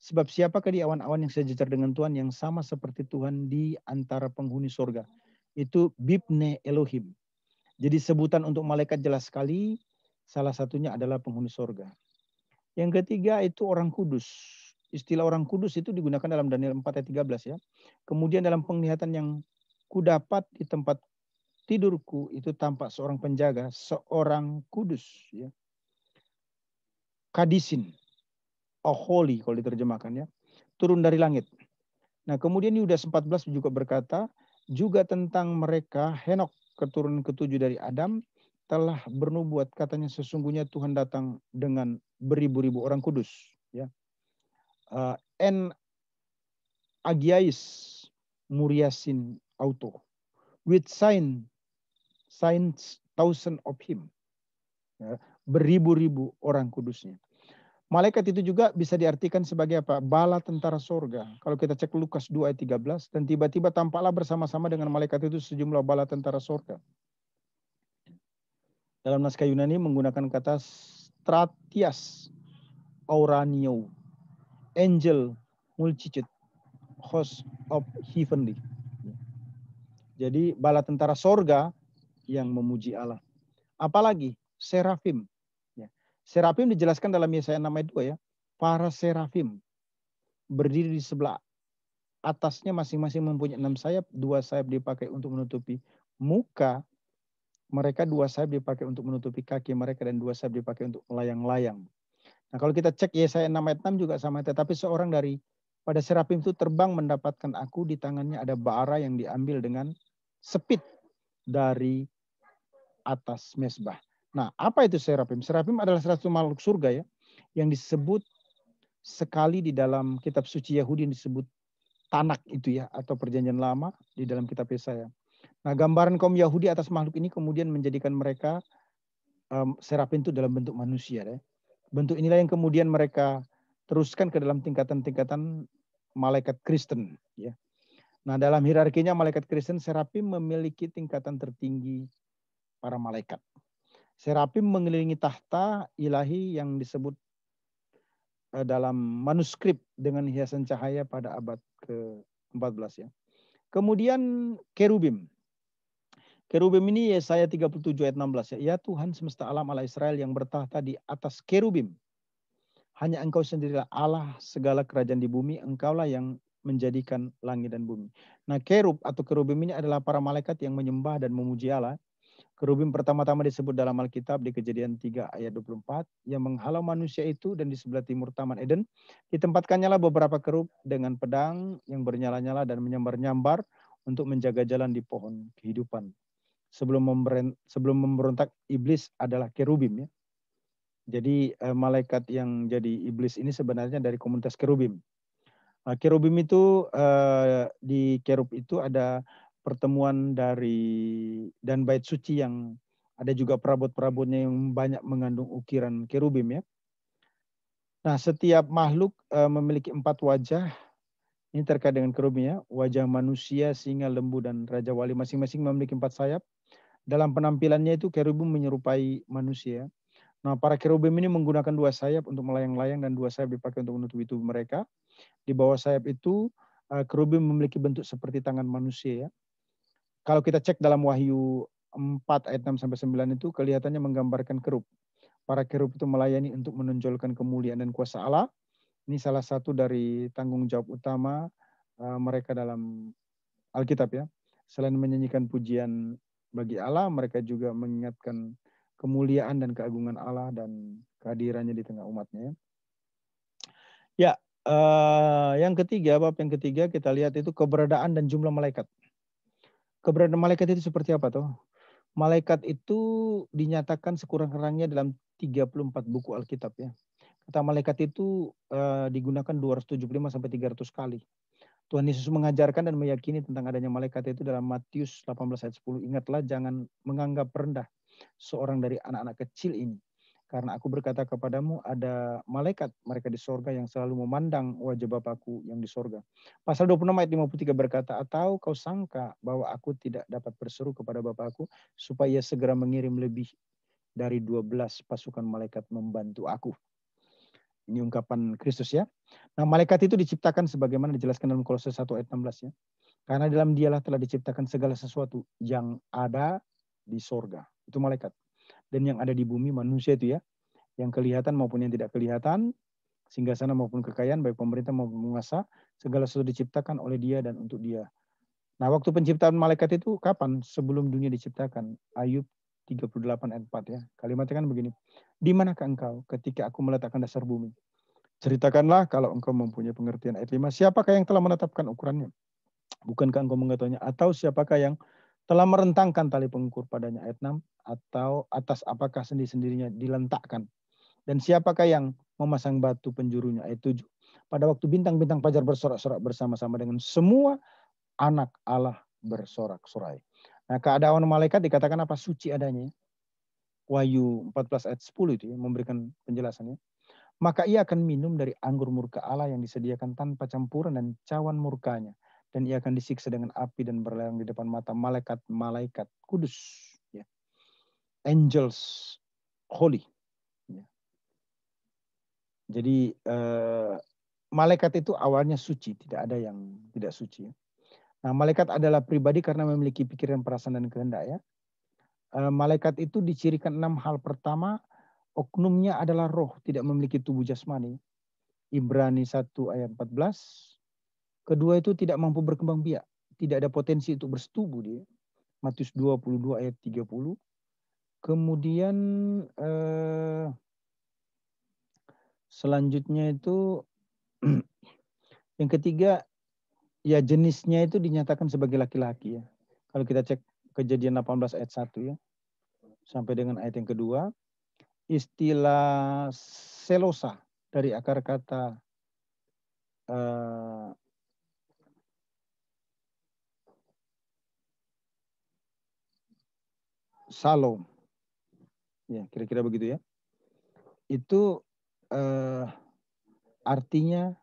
Sebab siapakah di awan-awan yang sejajar dengan Tuhan yang sama seperti Tuhan di antara penghuni sorga Itu Bibne Elohim. Jadi sebutan untuk malaikat jelas sekali, salah satunya adalah penghuni sorga. Yang ketiga itu orang kudus. Istilah orang kudus itu digunakan dalam Daniel 4 ayat 13 ya. Kemudian dalam penglihatan yang kudapat di tempat tidurku itu tampak seorang penjaga, seorang kudus ya. Kadisin, Oh, holy kalau diterjemahkan ya, turun dari langit. Nah, kemudian Yudas 14 juga berkata juga tentang mereka Henok keturunan ketujuh dari Adam telah bernubuat katanya sesungguhnya Tuhan datang dengan beribu-ribu orang kudus ya. Uh, eh, N Agiais Muriasin Auto with sign signs thousand of him. Ya, beribu-ribu orang kudusnya. Malaikat itu juga bisa diartikan sebagai apa? Bala tentara sorga. Kalau kita cek Lukas 2 ayat 13. Dan tiba-tiba tampaklah bersama-sama dengan malaikat itu sejumlah bala tentara sorga. Dalam naskah Yunani menggunakan kata stratias auranio. Angel multitude. Host of heavenly. Jadi bala tentara sorga yang memuji Allah. Apalagi serafim Serafim dijelaskan dalam Yesaya 6 ayat 2 ya. Para serafim berdiri di sebelah atasnya masing-masing mempunyai enam sayap. Dua sayap dipakai untuk menutupi muka. Mereka dua sayap dipakai untuk menutupi kaki mereka. Dan dua sayap dipakai untuk melayang-layang. Nah kalau kita cek Yesaya 6 ayat 6 juga sama. Tetapi seorang dari pada serafim itu terbang mendapatkan aku. Di tangannya ada bara yang diambil dengan sepit dari atas mesbah. Nah, apa itu serafim? Serafim adalah salah satu makhluk surga ya, yang disebut sekali di dalam kitab suci Yahudi yang disebut Tanak itu ya, atau perjanjian lama di dalam kitab Yesaya. Nah, gambaran kaum Yahudi atas makhluk ini kemudian menjadikan mereka um, serafim itu dalam bentuk manusia. Ya. Bentuk inilah yang kemudian mereka teruskan ke dalam tingkatan-tingkatan malaikat Kristen. Ya. Nah, dalam hierarkinya malaikat Kristen, serafim memiliki tingkatan tertinggi para malaikat. Serapim mengelilingi tahta ilahi yang disebut eh, dalam manuskrip dengan hiasan cahaya pada abad ke-14 ya. Kemudian kerubim. Kerubim ini Yesaya 37 ayat 16 ya. Ya Tuhan semesta alam ala Israel yang bertahta di atas kerubim. Hanya engkau sendirilah Allah segala kerajaan di bumi. Engkaulah yang menjadikan langit dan bumi. Nah kerub atau kerubim ini adalah para malaikat yang menyembah dan memuji Allah Kerubim pertama-tama disebut dalam Alkitab di Kejadian 3 ayat 24 yang menghalau manusia itu dan di sebelah timur Taman Eden ditempatkannya lah beberapa kerub dengan pedang yang bernyala-nyala dan menyambar-nyambar untuk menjaga jalan di pohon kehidupan. Sebelum sebelum memberontak iblis adalah kerubim ya. Jadi eh, malaikat yang jadi iblis ini sebenarnya dari komunitas kerubim. Nah, kerubim itu eh, di kerub itu ada pertemuan dari dan bait suci yang ada juga perabot-perabotnya yang banyak mengandung ukiran kerubim ya. Nah, setiap makhluk eh, memiliki empat wajah. Ini terkait dengan kerubim ya. Wajah manusia, singa, lembu, dan raja wali masing-masing memiliki empat sayap. Dalam penampilannya itu kerubim menyerupai manusia. Nah, para kerubim ini menggunakan dua sayap untuk melayang-layang dan dua sayap dipakai untuk menutupi tubuh mereka. Di bawah sayap itu eh, kerubim memiliki bentuk seperti tangan manusia ya. Kalau kita cek dalam Wahyu 4 ayat 6 sampai 9 itu kelihatannya menggambarkan kerup. Para kerup itu melayani untuk menonjolkan kemuliaan dan kuasa Allah. Ini salah satu dari tanggung jawab utama eh, mereka dalam Alkitab ya. Selain menyanyikan pujian bagi Allah, mereka juga mengingatkan kemuliaan dan keagungan Allah dan kehadirannya di tengah umatnya. Ya, ya eh, yang ketiga, bab yang ketiga kita lihat itu keberadaan dan jumlah malaikat keberadaan malaikat itu seperti apa toh? Malaikat itu dinyatakan sekurang-kurangnya dalam 34 buku Alkitab ya. Kata malaikat itu uh, digunakan 275 sampai 300 kali. Tuhan Yesus mengajarkan dan meyakini tentang adanya malaikat itu dalam Matius 18 ayat 10. Ingatlah jangan menganggap rendah seorang dari anak-anak kecil ini. Karena aku berkata kepadamu, ada malaikat mereka di sorga yang selalu memandang wajah Bapakku yang di sorga. Pasal 26 ayat 53 berkata, Atau kau sangka bahwa aku tidak dapat berseru kepada Bapakku, supaya segera mengirim lebih dari 12 pasukan malaikat membantu aku. Ini ungkapan Kristus ya. Nah malaikat itu diciptakan sebagaimana dijelaskan dalam Kolose 1 ayat 16 ya. Karena dalam dialah telah diciptakan segala sesuatu yang ada di sorga. Itu malaikat dan yang ada di bumi manusia itu ya, yang kelihatan maupun yang tidak kelihatan, sehingga sana maupun kekayaan baik pemerintah maupun penguasa, segala sesuatu diciptakan oleh Dia dan untuk Dia. Nah, waktu penciptaan malaikat itu kapan? Sebelum dunia diciptakan. Ayub 38 ayat 4 ya. Kalimatnya kan begini. Di manakah engkau ketika aku meletakkan dasar bumi? Ceritakanlah kalau engkau mempunyai pengertian. Ayat 5, siapakah yang telah menetapkan ukurannya? Bukankah engkau mengetahuinya? Atau siapakah yang telah merentangkan tali pengukur padanya ayat 6 atau atas apakah sendi sendirinya dilentakkan dan siapakah yang memasang batu penjurunya ayat 7 pada waktu bintang-bintang fajar bersorak-sorak bersama-sama dengan semua anak Allah bersorak-sorai nah keadaan malaikat dikatakan apa suci adanya Wahyu 14 ayat 10 itu ya, memberikan penjelasannya maka ia akan minum dari anggur murka Allah yang disediakan tanpa campuran dan cawan murkanya dan ia akan disiksa dengan api dan berlayang di depan mata malaikat-malaikat kudus ya. angels holy ya. jadi eh, malaikat itu awalnya suci tidak ada yang tidak suci ya. nah malaikat adalah pribadi karena memiliki pikiran perasaan dan kehendak ya eh, malaikat itu dicirikan enam hal pertama oknumnya adalah roh tidak memiliki tubuh jasmani Ibrani 1 ayat 14 Kedua itu tidak mampu berkembang biak. Tidak ada potensi untuk bersetubuh dia. Matius 22 ayat 30. Kemudian eh, selanjutnya itu yang ketiga ya jenisnya itu dinyatakan sebagai laki-laki ya. Kalau kita cek kejadian 18 ayat 1 ya. Sampai dengan ayat yang kedua. Istilah selosa dari akar kata eh, Salom. Ya, kira-kira begitu ya. Itu eh, artinya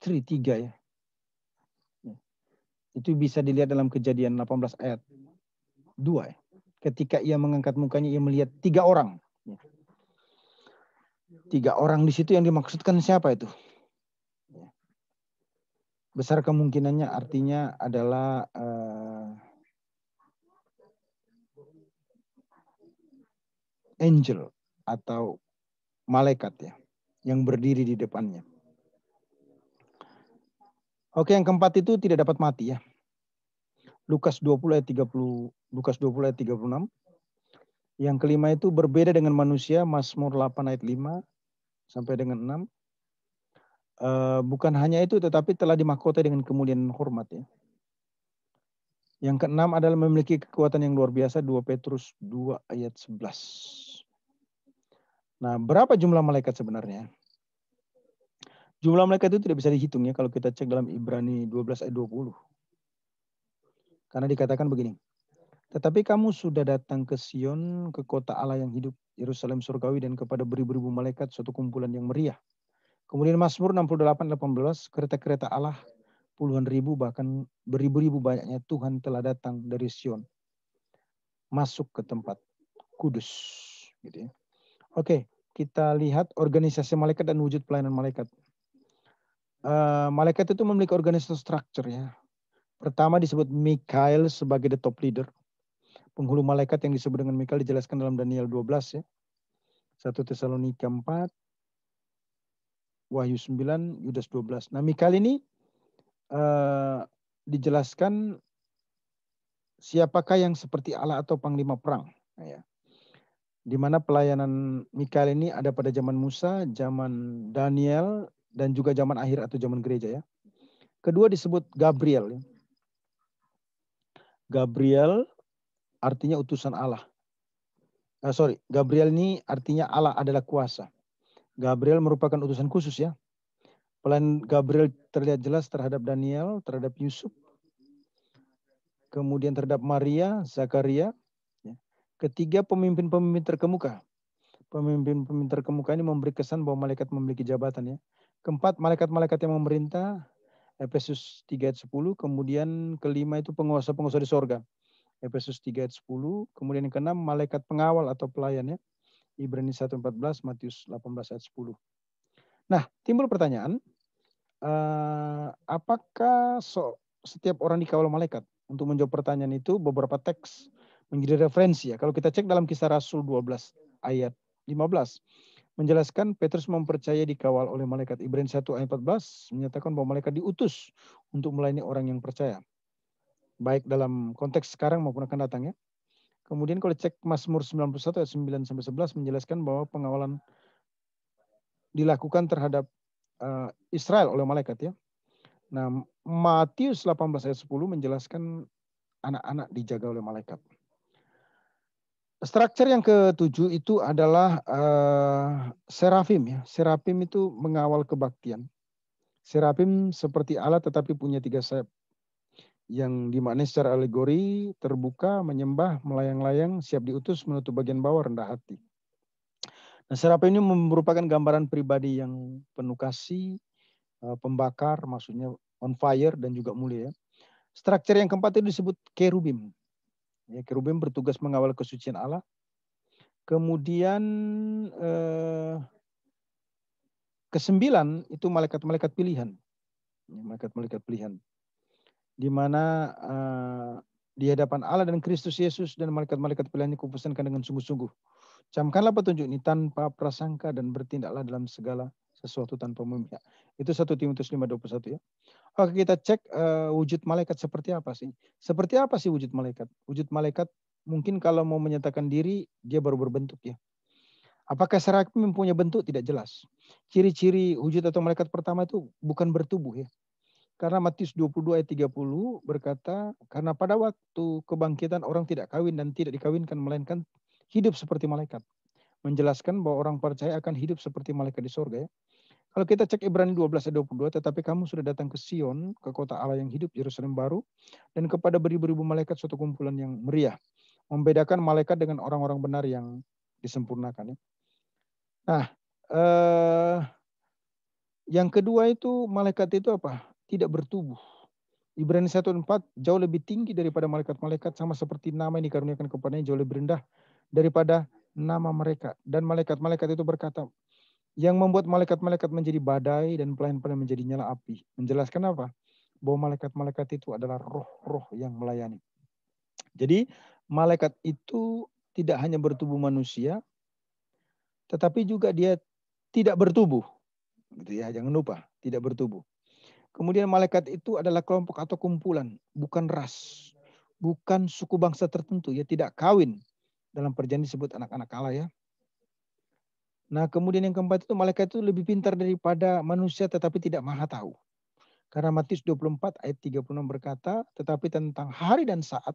tiga ya. ya. Itu bisa dilihat dalam kejadian 18 ayat 2 ya. Ketika ia mengangkat mukanya, ia melihat tiga orang. Ya. Tiga orang di situ yang dimaksudkan siapa itu? Ya. Besar kemungkinannya artinya adalah eh, angel atau malaikat ya yang berdiri di depannya. Oke, yang keempat itu tidak dapat mati ya. Lukas 20 ayat 30 Lukas 20 ayat 36. Yang kelima itu berbeda dengan manusia Mazmur 8 ayat 5 sampai dengan 6. Eh, bukan hanya itu tetapi telah dimahkota dengan kemuliaan hormat ya. Yang keenam adalah memiliki kekuatan yang luar biasa 2 Petrus 2 ayat 11. Nah, berapa jumlah malaikat sebenarnya? Jumlah malaikat itu tidak bisa dihitung ya kalau kita cek dalam Ibrani 12 ayat 20. Karena dikatakan begini. Tetapi kamu sudah datang ke Sion, ke kota Allah yang hidup, Yerusalem surgawi dan kepada beribu-ribu malaikat suatu kumpulan yang meriah. Kemudian Mazmur 68 18, kereta-kereta Allah puluhan ribu bahkan beribu-ribu banyaknya Tuhan telah datang dari Sion masuk ke tempat kudus gitu ya. Oke, kita lihat organisasi malaikat dan wujud pelayanan malaikat. Uh, malaikat itu memiliki organisasi struktur ya. Pertama disebut Mikael sebagai the top leader. Penghulu malaikat yang disebut dengan Mikael dijelaskan dalam Daniel 12 ya. 1 Tesalonika 4, Wahyu 9, Yudas 12. Nah Mikael ini uh, dijelaskan siapakah yang seperti Allah atau panglima perang. Nah, ya di mana pelayanan Mikael ini ada pada zaman Musa, zaman Daniel, dan juga zaman akhir atau zaman gereja ya. Kedua disebut Gabriel. Ya. Gabriel artinya utusan Allah. Uh, sorry, Gabriel ini artinya Allah adalah kuasa. Gabriel merupakan utusan khusus ya. Pelayan Gabriel terlihat jelas terhadap Daniel, terhadap Yusuf, kemudian terhadap Maria, Zakaria, Ketiga, pemimpin-pemimpin terkemuka. Pemimpin-pemimpin terkemuka ini memberi kesan bahwa malaikat memiliki jabatan ya. Keempat, malaikat-malaikat yang memerintah. Efesus 3 ayat 10. Kemudian kelima itu penguasa-penguasa di sorga. Efesus 3 ayat 10. Kemudian yang keenam, malaikat pengawal atau pelayan ya. Ibrani 1:14, 14, Matius 18 ayat 10. Nah, timbul pertanyaan, uh, apakah so, setiap orang dikawal malaikat? Untuk menjawab pertanyaan itu, beberapa teks menjadi referensi ya. Kalau kita cek dalam kisah Rasul 12 ayat 15 menjelaskan Petrus mempercaya dikawal oleh malaikat. Ibrani 1 ayat 14 menyatakan bahwa malaikat diutus untuk melayani orang yang percaya. Baik dalam konteks sekarang maupun akan datang ya. Kemudian kalau cek Mazmur 91 ayat 9 sampai 11 menjelaskan bahwa pengawalan dilakukan terhadap uh, Israel oleh malaikat ya. Nah, Matius 18 ayat 10 menjelaskan anak-anak dijaga oleh malaikat. Struktur yang ketujuh itu adalah uh, eh, serafim ya. Serafim itu mengawal kebaktian. Serafim seperti Allah tetapi punya tiga sayap yang dimaknai secara alegori terbuka menyembah melayang-layang siap diutus menutup bagian bawah rendah hati. Nah, serafim ini merupakan gambaran pribadi yang penuh kasih, uh, pembakar, maksudnya on fire dan juga mulia. Ya. Struktur yang keempat itu disebut kerubim. Ya, kerubim bertugas mengawal kesucian Allah. Kemudian eh, kesembilan itu malaikat-malaikat pilihan, ya, malaikat-malaikat pilihan, di mana eh, di hadapan Allah dan Kristus Yesus dan malaikat-malaikat pilihannya kupesankan dengan sungguh-sungguh. Camkanlah petunjuk ini tanpa prasangka dan bertindaklah dalam segala sesuatu tanpa ya. Itu satu 1 Timotius satu ya. Oke, kita cek uh, wujud malaikat seperti apa sih? Seperti apa sih wujud malaikat? Wujud malaikat mungkin kalau mau menyatakan diri dia baru berbentuk ya. Apakah serak mempunyai bentuk tidak jelas. Ciri-ciri wujud atau malaikat pertama itu bukan bertubuh ya. Karena Matius 22 ayat 30 berkata, karena pada waktu kebangkitan orang tidak kawin dan tidak dikawinkan melainkan hidup seperti malaikat menjelaskan bahwa orang percaya akan hidup seperti malaikat di sorga. ya. Kalau kita cek Ibrani 12 ayat 22, tetapi kamu sudah datang ke Sion, ke kota Allah yang hidup, Yerusalem baru, dan kepada beribu-ribu malaikat suatu kumpulan yang meriah. Membedakan malaikat dengan orang-orang benar yang disempurnakan. Ya. Nah, eh, yang kedua itu malaikat itu apa? Tidak bertubuh. Ibrani 1:4 jauh lebih tinggi daripada malaikat-malaikat sama seperti nama yang dikaruniakan kepadanya jauh lebih rendah daripada nama mereka. Dan malaikat-malaikat itu berkata, yang membuat malaikat-malaikat menjadi badai dan pelayan-pelayan menjadi nyala api. Menjelaskan apa? Bahwa malaikat-malaikat itu adalah roh-roh yang melayani. Jadi malaikat itu tidak hanya bertubuh manusia, tetapi juga dia tidak bertubuh. Gitu ya, jangan lupa, tidak bertubuh. Kemudian malaikat itu adalah kelompok atau kumpulan, bukan ras, bukan suku bangsa tertentu, ya tidak kawin dalam perjanjian disebut anak-anak Allah ya. Nah, kemudian yang keempat itu malaikat itu lebih pintar daripada manusia tetapi tidak maha tahu. Karena Matius 24 ayat 36 berkata, tetapi tentang hari dan saat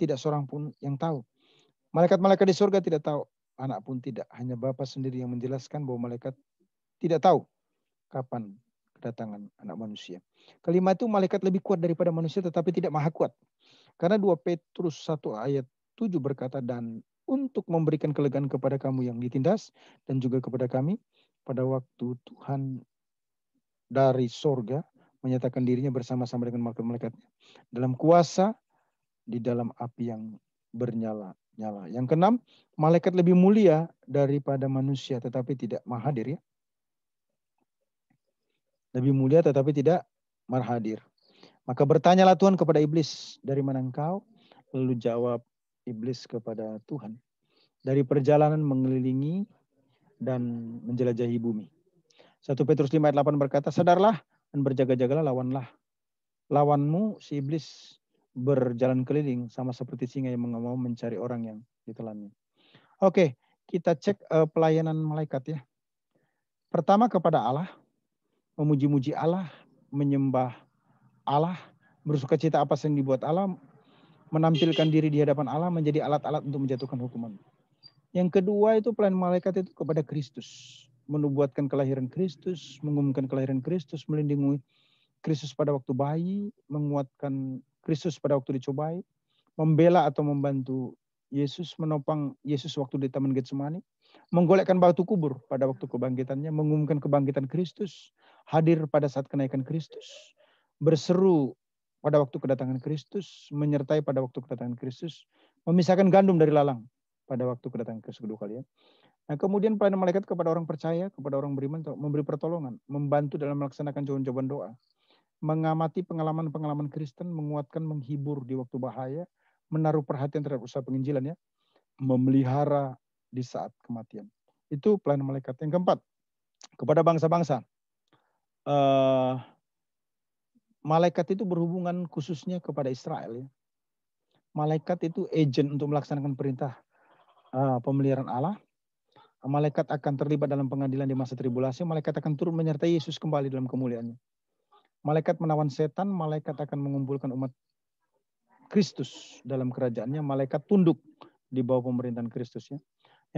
tidak seorang pun yang tahu. Malaikat-malaikat di surga tidak tahu, anak pun tidak. Hanya Bapa sendiri yang menjelaskan bahwa malaikat tidak tahu kapan kedatangan anak manusia. Kelima itu malaikat lebih kuat daripada manusia tetapi tidak maha kuat. Karena 2 Petrus 1 ayat 7 berkata dan untuk memberikan kelegaan kepada kamu yang ditindas dan juga kepada kami pada waktu Tuhan dari sorga menyatakan dirinya bersama-sama dengan malaikat-malaikatnya dalam kuasa di dalam api yang bernyala-nyala. Yang keenam, malaikat lebih mulia daripada manusia tetapi tidak mahadir ya. Lebih mulia tetapi tidak marhadir. Maka bertanyalah Tuhan kepada iblis, dari mana engkau? Lalu jawab, iblis kepada Tuhan dari perjalanan mengelilingi dan menjelajahi bumi. 1 Petrus 5 ayat 8 berkata, Sadarlah dan berjaga-jagalah lawanlah. Lawanmu si iblis berjalan keliling sama seperti singa yang mau mencari orang yang ditelannya. Oke, kita cek eh, pelayanan malaikat ya. Pertama kepada Allah, memuji-muji Allah, menyembah Allah, bersuka cita apa yang dibuat Allah, menampilkan diri di hadapan Allah menjadi alat-alat untuk menjatuhkan hukuman. Yang kedua itu pelayan malaikat itu kepada Kristus. Menubuatkan kelahiran Kristus, mengumumkan kelahiran Kristus, melindungi Kristus pada waktu bayi, menguatkan Kristus pada waktu dicobai, membela atau membantu Yesus menopang Yesus waktu di Taman Getsemani, menggolekkan batu kubur pada waktu kebangkitannya, mengumumkan kebangkitan Kristus, hadir pada saat kenaikan Kristus, berseru pada waktu kedatangan Kristus, menyertai pada waktu kedatangan Kristus, memisahkan gandum dari lalang pada waktu kedatangan Kristus kedua kali ya. Nah, kemudian pelayanan malaikat kepada orang percaya, kepada orang beriman memberi pertolongan, membantu dalam melaksanakan jawaban-jawaban doa, mengamati pengalaman-pengalaman Kristen, menguatkan, menghibur di waktu bahaya, menaruh perhatian terhadap usaha penginjilan ya, memelihara di saat kematian. Itu pelayanan malaikat yang keempat kepada bangsa-bangsa. Eh, malaikat itu berhubungan khususnya kepada Israel. Ya. Malaikat itu agent untuk melaksanakan perintah uh, pemeliharaan Allah. Malaikat akan terlibat dalam pengadilan di masa tribulasi. Malaikat akan turun menyertai Yesus kembali dalam kemuliaannya. Malaikat menawan setan. Malaikat akan mengumpulkan umat Kristus dalam kerajaannya. Malaikat tunduk di bawah pemerintahan Kristus. Ya.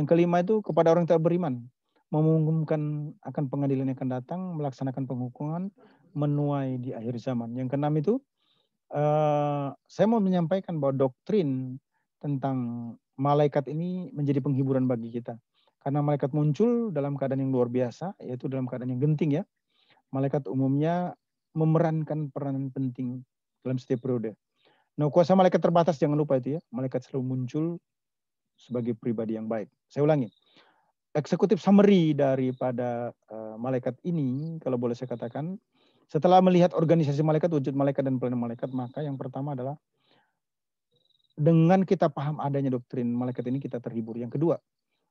Yang kelima itu kepada orang yang tak beriman. Mengumumkan akan pengadilan yang akan datang. Melaksanakan penghukuman menuai di akhir zaman. Yang keenam itu uh, saya mau menyampaikan bahwa doktrin tentang malaikat ini menjadi penghiburan bagi kita. Karena malaikat muncul dalam keadaan yang luar biasa, yaitu dalam keadaan yang genting ya. Malaikat umumnya memerankan peran penting dalam setiap periode. Nah, kuasa malaikat terbatas jangan lupa itu ya. Malaikat selalu muncul sebagai pribadi yang baik. Saya ulangi. Eksekutif summary daripada uh, malaikat ini kalau boleh saya katakan setelah melihat organisasi malaikat, wujud malaikat dan pelayanan malaikat, maka yang pertama adalah dengan kita paham adanya doktrin malaikat ini kita terhibur. Yang kedua,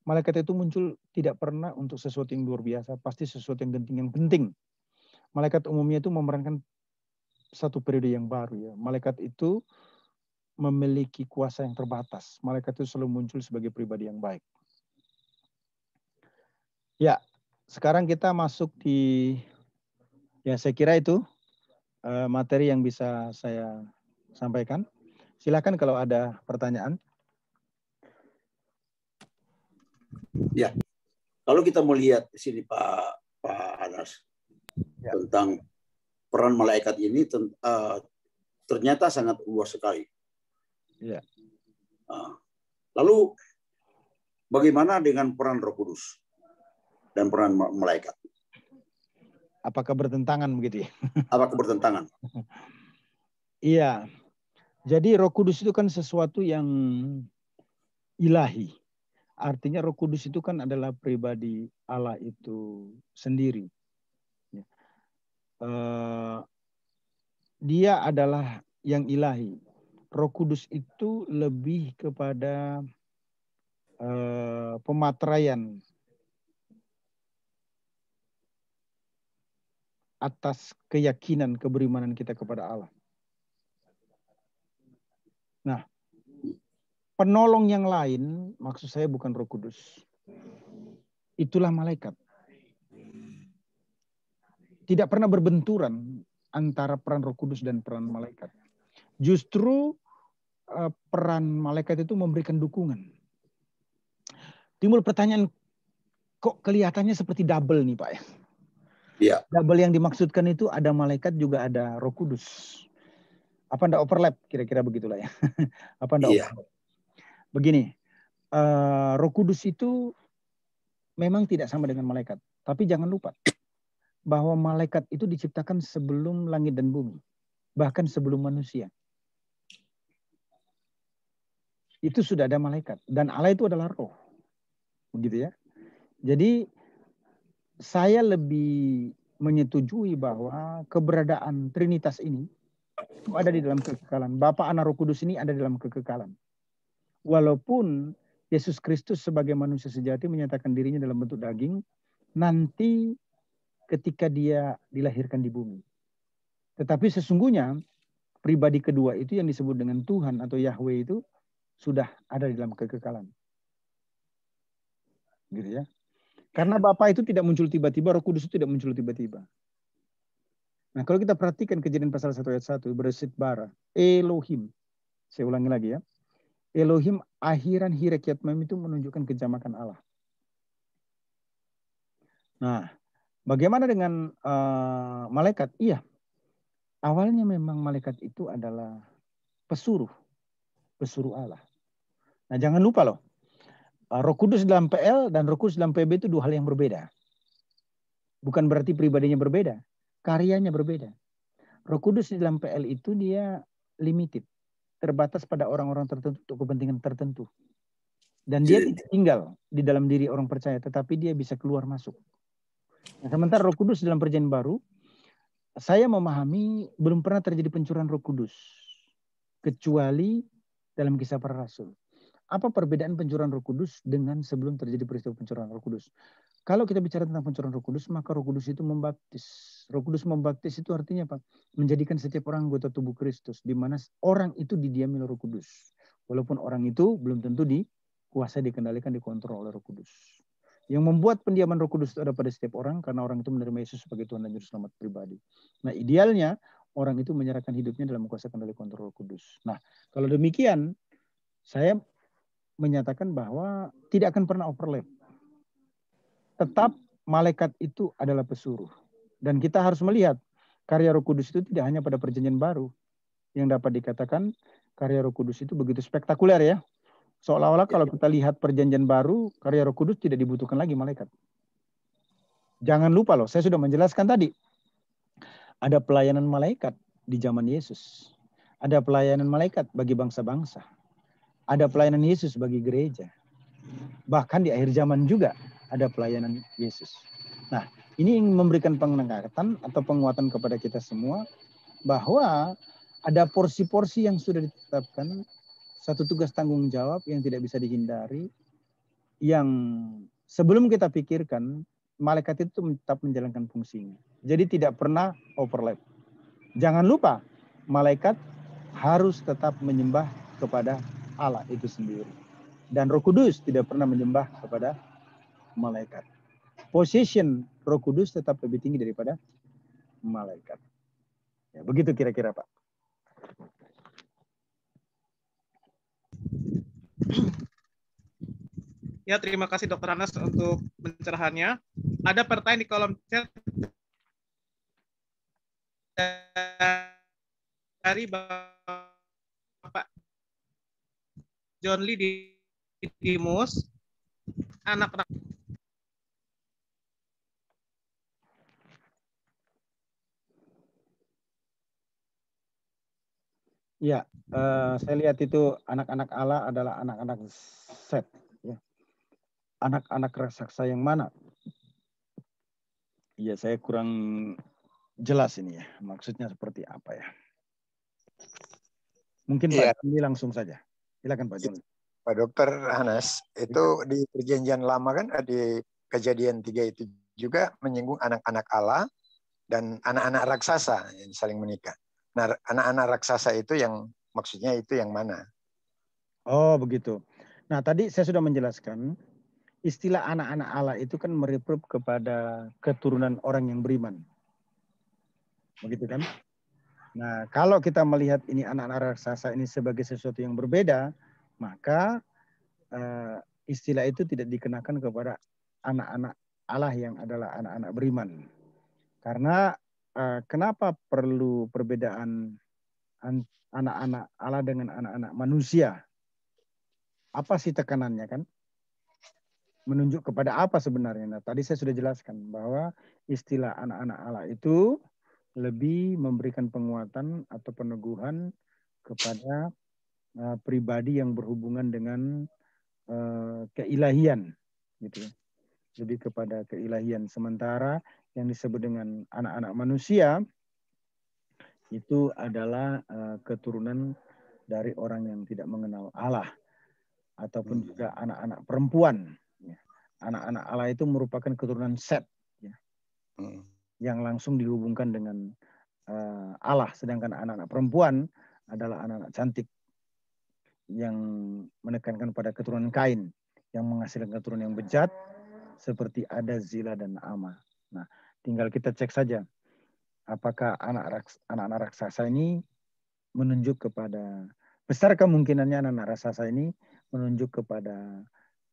malaikat itu muncul tidak pernah untuk sesuatu yang luar biasa, pasti sesuatu yang penting yang penting. Malaikat umumnya itu memerankan satu periode yang baru ya. Malaikat itu memiliki kuasa yang terbatas. Malaikat itu selalu muncul sebagai pribadi yang baik. Ya, sekarang kita masuk di Ya, saya kira itu eh, materi yang bisa saya sampaikan. Silakan kalau ada pertanyaan. Ya, kalau kita mau lihat sini Pak Pak Anas ya. tentang peran malaikat ini eh, ternyata sangat luas sekali. Ya. Ah. lalu bagaimana dengan peran Roh Kudus dan peran malaikat? apakah bertentangan begitu ya? Apakah bertentangan? Iya. Jadi Roh Kudus itu kan sesuatu yang ilahi. Artinya Roh Kudus itu kan adalah pribadi Allah itu sendiri. Ya. Eh, dia adalah yang ilahi. Roh Kudus itu lebih kepada eh, pematerayan atas keyakinan keberimanan kita kepada Allah. Nah, penolong yang lain, maksud saya bukan Roh Kudus. Itulah malaikat. Tidak pernah berbenturan antara peran Roh Kudus dan peran malaikat. Justru eh, peran malaikat itu memberikan dukungan. Timbul pertanyaan, kok kelihatannya seperti double nih Pak ya? Ya. Double yang dimaksudkan itu ada malaikat juga ada Roh Kudus. Apa ndak overlap kira-kira begitulah ya. Apa ndak ya. Begini, uh, Roh Kudus itu memang tidak sama dengan malaikat, tapi jangan lupa bahwa malaikat itu diciptakan sebelum langit dan bumi, bahkan sebelum manusia. Itu sudah ada malaikat dan Allah itu adalah roh. Begitu ya. Jadi saya lebih menyetujui bahwa keberadaan Trinitas ini ada di dalam kekekalan. Bapa, Anak, Roh Kudus ini ada di dalam kekekalan. Walaupun Yesus Kristus sebagai manusia sejati menyatakan dirinya dalam bentuk daging, nanti ketika dia dilahirkan di bumi. Tetapi sesungguhnya pribadi kedua itu yang disebut dengan Tuhan atau Yahweh itu sudah ada di dalam kekekalan. Gitu ya. Karena Bapak itu tidak muncul tiba-tiba, Roh Kudus itu tidak muncul tiba-tiba. Nah, kalau kita perhatikan kejadian pasal 1 ayat 1, beresit bara, Elohim. Saya ulangi lagi ya. Elohim akhiran hirekiat mem itu menunjukkan kejamakan Allah. Nah, bagaimana dengan uh, malaikat? Iya, awalnya memang malaikat itu adalah pesuruh, pesuruh Allah. Nah, jangan lupa loh, Ah, Roh Kudus dalam PL dan Roh Kudus dalam PB itu dua hal yang berbeda. Bukan berarti pribadinya berbeda, karyanya berbeda. Roh Kudus di dalam PL itu dia limited, terbatas pada orang-orang tertentu untuk kepentingan tertentu. Dan dia iya. tidak tinggal di dalam diri orang percaya, tetapi dia bisa keluar masuk. Nah, sementara Roh Kudus dalam perjanjian baru, saya memahami belum pernah terjadi pencurian Roh Kudus kecuali dalam kisah para rasul. Apa perbedaan pencurahan Roh Kudus dengan sebelum terjadi peristiwa pencurahan Roh Kudus? Kalau kita bicara tentang pencurahan Roh Kudus, maka Roh Kudus itu membaptis. Roh Kudus membaptis itu artinya apa? Menjadikan setiap orang anggota tubuh Kristus, di mana orang itu didiami oleh Roh Kudus. Walaupun orang itu belum tentu dikuasai, dikendalikan, dikontrol oleh Roh Kudus. Yang membuat pendiaman Roh Kudus itu ada pada setiap orang karena orang itu menerima Yesus sebagai Tuhan dan Juru Selamat pribadi. Nah, idealnya orang itu menyerahkan hidupnya dalam kuasa kendali kontrol Roh Kudus. Nah, kalau demikian, saya menyatakan bahwa tidak akan pernah overlap. Tetap malaikat itu adalah pesuruh. Dan kita harus melihat karya Roh Kudus itu tidak hanya pada perjanjian baru yang dapat dikatakan karya Roh Kudus itu begitu spektakuler ya. Seolah-olah kalau iya. kita lihat perjanjian baru, karya Roh Kudus tidak dibutuhkan lagi malaikat. Jangan lupa loh, saya sudah menjelaskan tadi. Ada pelayanan malaikat di zaman Yesus. Ada pelayanan malaikat bagi bangsa-bangsa ada pelayanan Yesus bagi gereja. Bahkan di akhir zaman juga ada pelayanan Yesus. Nah, ini ingin memberikan penekatan atau penguatan kepada kita semua bahwa ada porsi-porsi yang sudah ditetapkan, satu tugas tanggung jawab yang tidak bisa dihindari, yang sebelum kita pikirkan, malaikat itu tetap menjalankan fungsinya. Jadi tidak pernah overlap. Jangan lupa, malaikat harus tetap menyembah kepada Allah itu sendiri. Dan Roh Kudus tidak pernah menyembah kepada malaikat. Position Roh Kudus tetap lebih tinggi daripada malaikat. Ya, begitu kira-kira Pak. Ya, terima kasih Dokter Anas untuk pencerahannya. Ada pertanyaan di kolom chat dari Bapak John Lee di Timus, anak-anak Ya, uh, saya lihat itu anak-anak Allah adalah anak-anak set. Ya. Anak-anak raksasa yang mana? Ya, saya kurang jelas ini ya. Maksudnya seperti apa ya? Mungkin ya. Pak iya. langsung saja. Silakan Pak Jun. Pak Dokter Hanas, itu di perjanjian lama kan di kejadian tiga itu juga menyinggung anak-anak Allah dan anak-anak raksasa yang saling menikah. Nah, anak-anak raksasa itu yang maksudnya itu yang mana? Oh, begitu. Nah, tadi saya sudah menjelaskan istilah anak-anak Allah itu kan merefer kepada keturunan orang yang beriman. Begitu kan? Nah, kalau kita melihat ini anak-anak raksasa ini sebagai sesuatu yang berbeda, maka uh, istilah itu tidak dikenakan kepada anak-anak Allah yang adalah anak-anak beriman. Karena uh, kenapa perlu perbedaan anak-anak Allah dengan anak-anak manusia? Apa sih tekanannya kan? Menunjuk kepada apa sebenarnya? Nah, tadi saya sudah jelaskan bahwa istilah anak-anak Allah itu lebih memberikan penguatan atau peneguhan kepada uh, pribadi yang berhubungan dengan uh, keilahian gitu ya. lebih kepada keilahian sementara yang disebut dengan anak-anak manusia itu adalah uh, keturunan dari orang yang tidak mengenal Allah ataupun hmm. juga anak-anak perempuan ya. anak-anak Allah itu merupakan keturunan Set ya. hmm yang langsung dihubungkan dengan uh, eh, Allah, sedangkan anak-anak perempuan adalah anak-anak cantik yang menekankan pada keturunan Kain yang menghasilkan keturunan yang bejat seperti ada Zila dan Ama. Nah, tinggal kita cek saja apakah anak anak-anak raksasa ini menunjuk kepada besar kemungkinannya anak-anak raksasa ini menunjuk kepada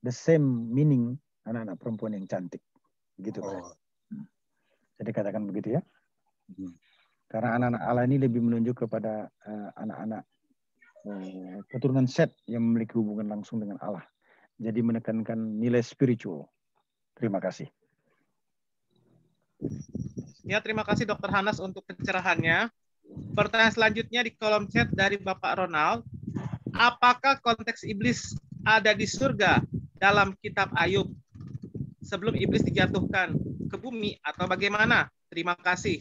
the same meaning anak-anak perempuan yang cantik. Begitu oh. Kan? Jadi katakan begitu ya. Hmm. Karena anak-anak Allah ini lebih menunjuk kepada eh, anak-anak eh, keturunan Set yang memiliki hubungan langsung dengan Allah. Jadi menekankan nilai spiritual. Terima kasih. Ya, terima kasih Dr. Hanas untuk pencerahannya. Pertanyaan selanjutnya di kolom chat dari Bapak Ronald. Apakah konteks iblis ada di surga dalam kitab Ayub sebelum iblis dijatuhkan? ke bumi atau bagaimana? Terima kasih.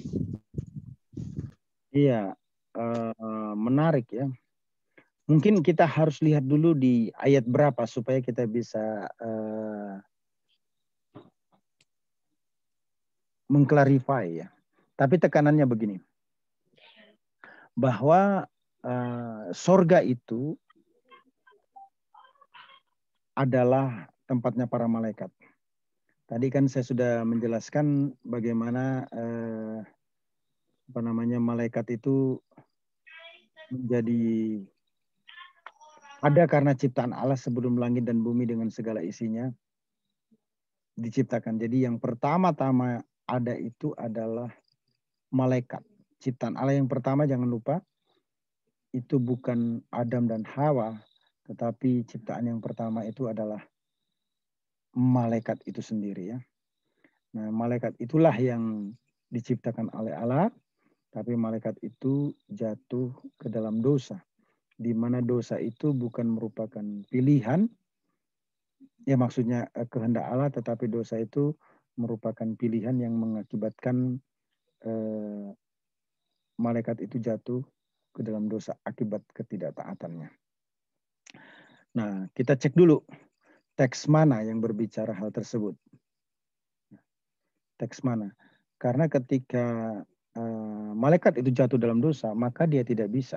Iya, uh, menarik ya. Mungkin kita harus lihat dulu di ayat berapa supaya kita bisa uh, mengklarify ya. Tapi tekanannya begini. Bahwa uh, sorga itu adalah tempatnya para malaikat. Tadi kan saya sudah menjelaskan bagaimana eh, apa namanya malaikat itu menjadi ada karena ciptaan Allah sebelum langit dan bumi dengan segala isinya diciptakan. Jadi yang pertama-tama ada itu adalah malaikat. Ciptaan Allah yang pertama jangan lupa itu bukan Adam dan Hawa, tetapi ciptaan yang pertama itu adalah malaikat itu sendiri ya. Nah, malaikat itulah yang diciptakan oleh Allah, tapi malaikat itu jatuh ke dalam dosa. Di mana dosa itu bukan merupakan pilihan, ya maksudnya eh, kehendak Allah, tetapi dosa itu merupakan pilihan yang mengakibatkan eh, malaikat itu jatuh ke dalam dosa akibat ketidaktaatannya. Nah, kita cek dulu teks mana yang berbicara hal tersebut. Teks mana? Karena ketika uh, malaikat itu jatuh dalam dosa, maka dia tidak bisa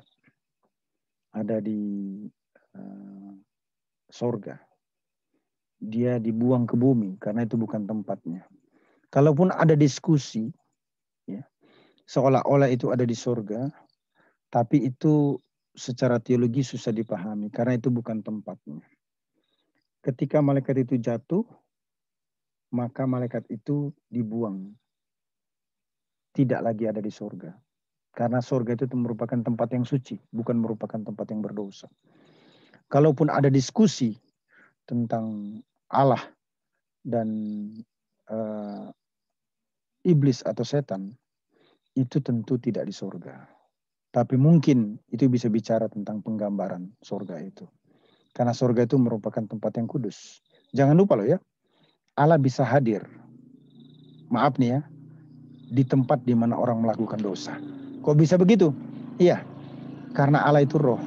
ada di uh, sorga. Dia dibuang ke bumi karena itu bukan tempatnya. Kalaupun ada diskusi, ya, seolah-olah itu ada di sorga, tapi itu secara teologi susah dipahami karena itu bukan tempatnya ketika malaikat itu jatuh, maka malaikat itu dibuang. Tidak lagi ada di sorga. Karena sorga itu merupakan tempat yang suci, bukan merupakan tempat yang berdosa. Kalaupun ada diskusi tentang Allah dan uh, iblis atau setan, itu tentu tidak di sorga. Tapi mungkin itu bisa bicara tentang penggambaran sorga itu. Karena surga itu merupakan tempat yang kudus. Jangan lupa loh ya, Allah bisa hadir. Maaf nih ya, di tempat di mana orang melakukan dosa. Kok bisa begitu? Iya, karena Allah itu roh.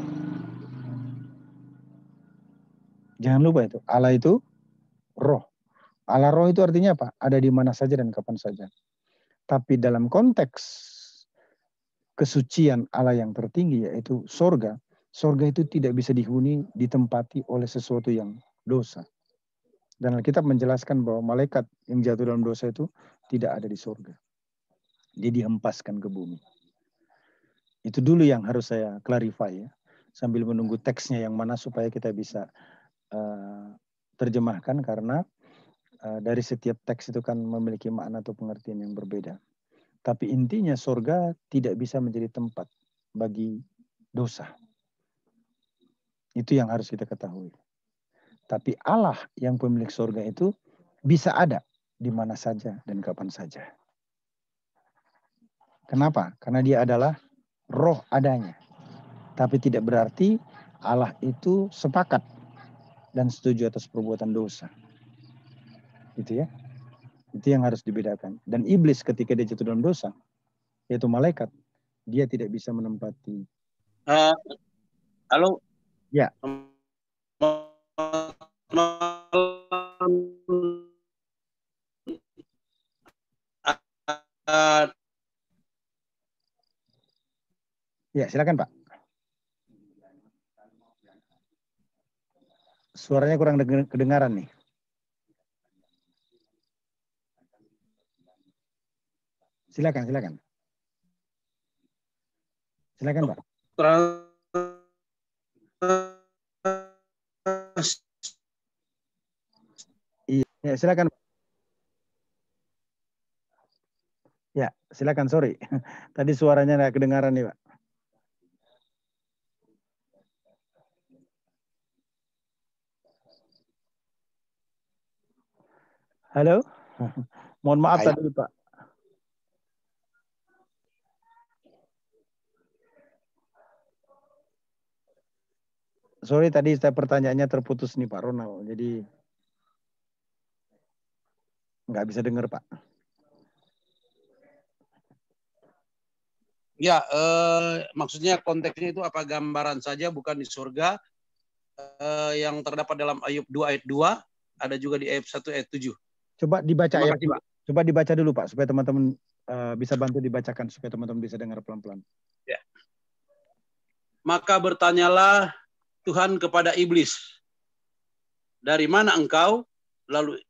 Jangan lupa itu, Allah itu roh. Allah roh itu artinya apa? Ada di mana saja dan kapan saja. Tapi dalam konteks kesucian Allah yang tertinggi yaitu surga. Sorga itu tidak bisa dihuni, ditempati oleh sesuatu yang dosa. Dan Alkitab menjelaskan bahwa malaikat yang jatuh dalam dosa itu tidak ada di sorga. Dia dihempaskan ke bumi. Itu dulu yang harus saya clarify ya. Sambil menunggu teksnya yang mana supaya kita bisa uh, terjemahkan karena uh, dari setiap teks itu kan memiliki makna atau pengertian yang berbeda. Tapi intinya sorga tidak bisa menjadi tempat bagi dosa itu yang harus kita ketahui. Tapi Allah yang pemilik surga itu bisa ada di mana saja dan kapan saja. Kenapa? Karena dia adalah roh adanya. Tapi tidak berarti Allah itu sepakat dan setuju atas perbuatan dosa. Itu ya. Itu yang harus dibedakan. Dan iblis ketika dia jatuh dalam dosa, yaitu malaikat, dia tidak bisa menempati. Uh, eh, halo, Ya. Ya, silakan Pak. Suaranya kurang kedengaran nih. Silakan, silakan. Silakan Pak. Iya, silakan. Ya, silakan. Sorry, tadi suaranya nggak kedengaran nih, Pak. Halo, mohon maaf Ayah. tadi, Pak. sorry tadi saya pertanyaannya terputus nih Pak Ronald. Jadi nggak bisa dengar Pak. Ya, eh, maksudnya konteksnya itu apa gambaran saja bukan di surga eh, yang terdapat dalam Ayub 2 ayat 2, ada juga di ayat 1 ayat 7. Coba dibaca ya, Pak. Coba dibaca dulu Pak supaya teman-teman eh, bisa bantu dibacakan supaya teman-teman bisa dengar pelan-pelan. Ya. Maka bertanyalah Tuhan kepada iblis, "Dari mana engkau?" Lalu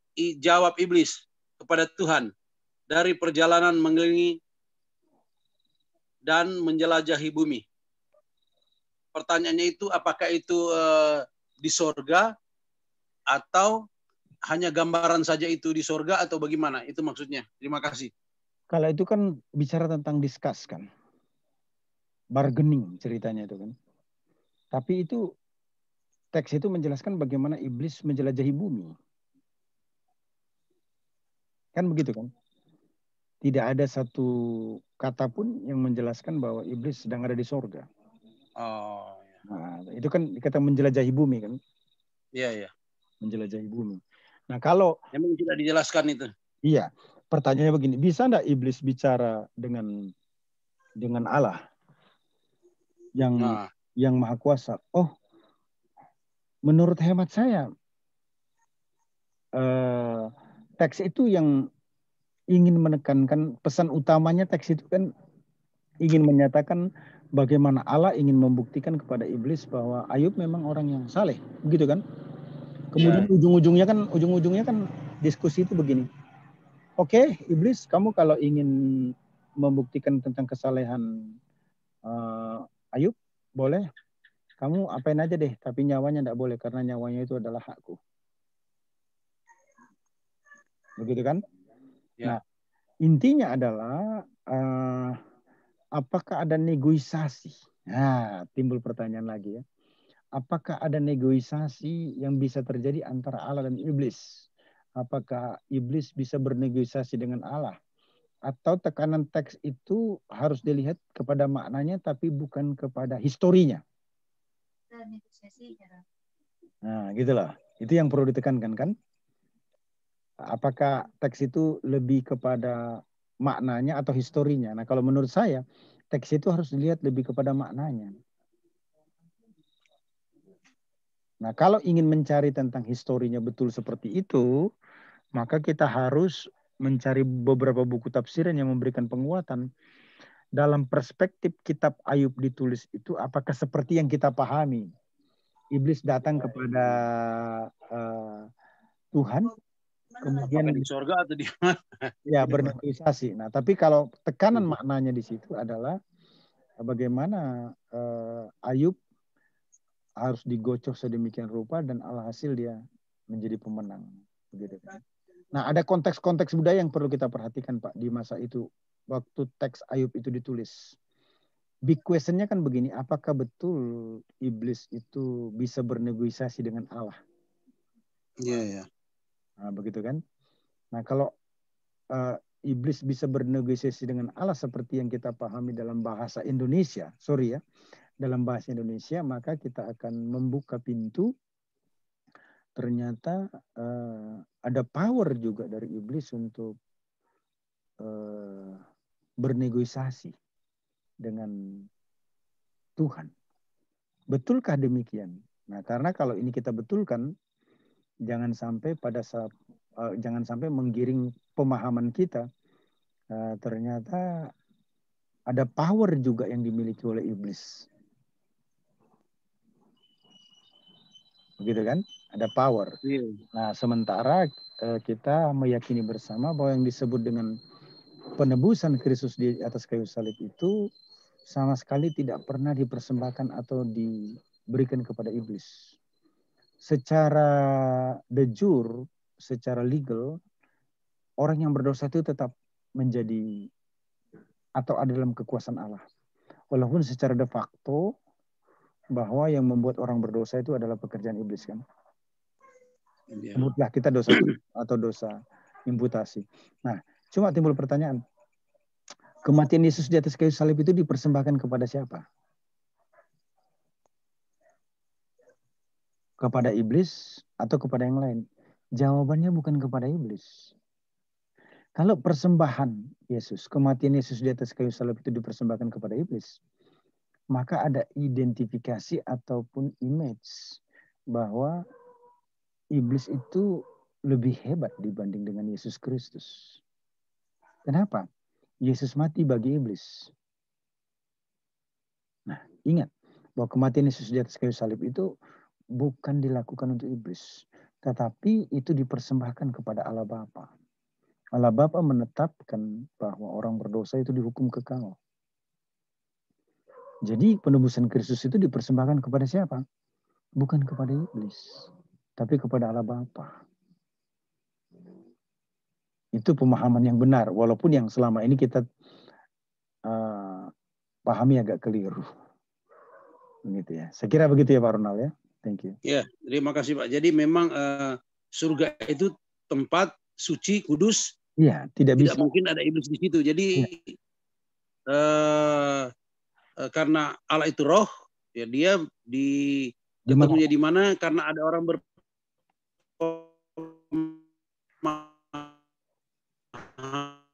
jawab iblis kepada Tuhan, "Dari perjalanan mengelilingi dan menjelajahi bumi." Pertanyaannya itu apakah itu e, di sorga atau hanya gambaran saja itu di sorga atau bagaimana? Itu maksudnya. Terima kasih. Kalau itu kan bicara tentang diskus kan. Bargaining ceritanya itu kan. Tapi itu Teks itu menjelaskan bagaimana iblis menjelajahi bumi. Kan begitu kan? Tidak ada satu kata pun yang menjelaskan bahwa iblis sedang ada di sorga. Oh. Ya. Nah, itu kan kata menjelajahi bumi kan? Iya, iya. Menjelajahi bumi. Nah, kalau memang tidak dijelaskan itu. Iya. Pertanyaannya begini, bisa enggak iblis bicara dengan dengan Allah yang nah. yang maha kuasa? Oh, menurut hemat saya eh, teks itu yang ingin menekankan pesan utamanya teks itu kan ingin menyatakan bagaimana Allah ingin membuktikan kepada iblis bahwa Ayub memang orang yang saleh, begitu kan? Kemudian yeah. ujung-ujungnya kan ujung-ujungnya kan diskusi itu begini. Oke, okay, iblis, kamu kalau ingin membuktikan tentang kesalehan uh, Ayub, boleh kamu apain aja deh, tapi nyawanya tidak boleh karena nyawanya itu adalah hakku. Begitu kan? Ya. Nah, intinya adalah uh, apakah ada negosiasi? Nah, timbul pertanyaan lagi ya. Apakah ada negosiasi yang bisa terjadi antara Allah dan iblis? Apakah iblis bisa bernegosiasi dengan Allah? Atau tekanan teks itu harus dilihat kepada maknanya tapi bukan kepada historinya negosiasinya. Gitu. Nah, gitulah. Itu yang perlu ditekankan kan? Apakah teks itu lebih kepada maknanya atau historinya? Nah, kalau menurut saya teks itu harus dilihat lebih kepada maknanya. Nah, kalau ingin mencari tentang historinya betul seperti itu, maka kita harus mencari beberapa buku tafsiran yang memberikan penguatan dalam perspektif kitab Ayub ditulis itu apakah seperti yang kita pahami? Iblis datang iya. kepada uh, Tuhan kemudian di surga atau di mana? Ya, bernegosiasi. Nah, tapi kalau tekanan iya. maknanya di situ adalah bagaimana uh, Ayub harus digocok sedemikian rupa dan alhasil dia menjadi pemenang begitu kan? Nah, ada konteks-konteks budaya yang perlu kita perhatikan Pak di masa itu waktu teks Ayub itu ditulis. Big question-nya kan begini, apakah betul iblis itu bisa bernegosiasi dengan Allah? Iya, yeah, ya. Yeah. Nah, begitu kan? Nah, kalau uh, iblis bisa bernegosiasi dengan Allah seperti yang kita pahami dalam bahasa Indonesia, sorry ya, dalam bahasa Indonesia, maka kita akan membuka pintu ternyata uh, ada power juga dari iblis untuk uh, bernegosiasi dengan Tuhan. Betulkah demikian? Nah, karena kalau ini kita betulkan, jangan sampai pada saat, uh, jangan sampai menggiring pemahaman kita uh, ternyata ada power juga yang dimiliki oleh iblis. Begitu kan? Ada power. Iya. Nah, sementara uh, kita meyakini bersama bahwa yang disebut dengan penebusan Kristus di atas kayu salib itu sama sekali tidak pernah dipersembahkan atau diberikan kepada iblis. Secara de jure, secara legal, orang yang berdosa itu tetap menjadi atau ada dalam kekuasaan Allah. Walaupun secara de facto bahwa yang membuat orang berdosa itu adalah pekerjaan iblis kan. Sebutlah iya. kita dosa atau dosa imputasi. Nah, Cuma timbul pertanyaan. Kematian Yesus di atas kayu salib itu dipersembahkan kepada siapa? Kepada iblis atau kepada yang lain? Jawabannya bukan kepada iblis. Kalau persembahan Yesus, kematian Yesus di atas kayu salib itu dipersembahkan kepada iblis, maka ada identifikasi ataupun image bahwa iblis itu lebih hebat dibanding dengan Yesus Kristus. Kenapa? Yesus mati bagi iblis. Nah, ingat bahwa kematian Yesus di atas kayu salib itu bukan dilakukan untuk iblis, tetapi itu dipersembahkan kepada Allah Bapa. Allah Bapa menetapkan bahwa orang berdosa itu dihukum kekal. Jadi penebusan Kristus itu dipersembahkan kepada siapa? Bukan kepada iblis, tapi kepada Allah Bapa. Itu pemahaman yang benar, walaupun yang selama ini kita uh, pahami agak keliru. Begitu ya. Saya kira begitu ya Pak Ronald ya. Thank you. Ya, terima kasih Pak. Jadi memang uh, surga itu tempat suci, kudus. Ya, tidak, bisa. mungkin ada iblis di situ. Jadi ya. uh, uh, karena Allah itu roh, ya dia di ketemunya di mana karena ada orang ber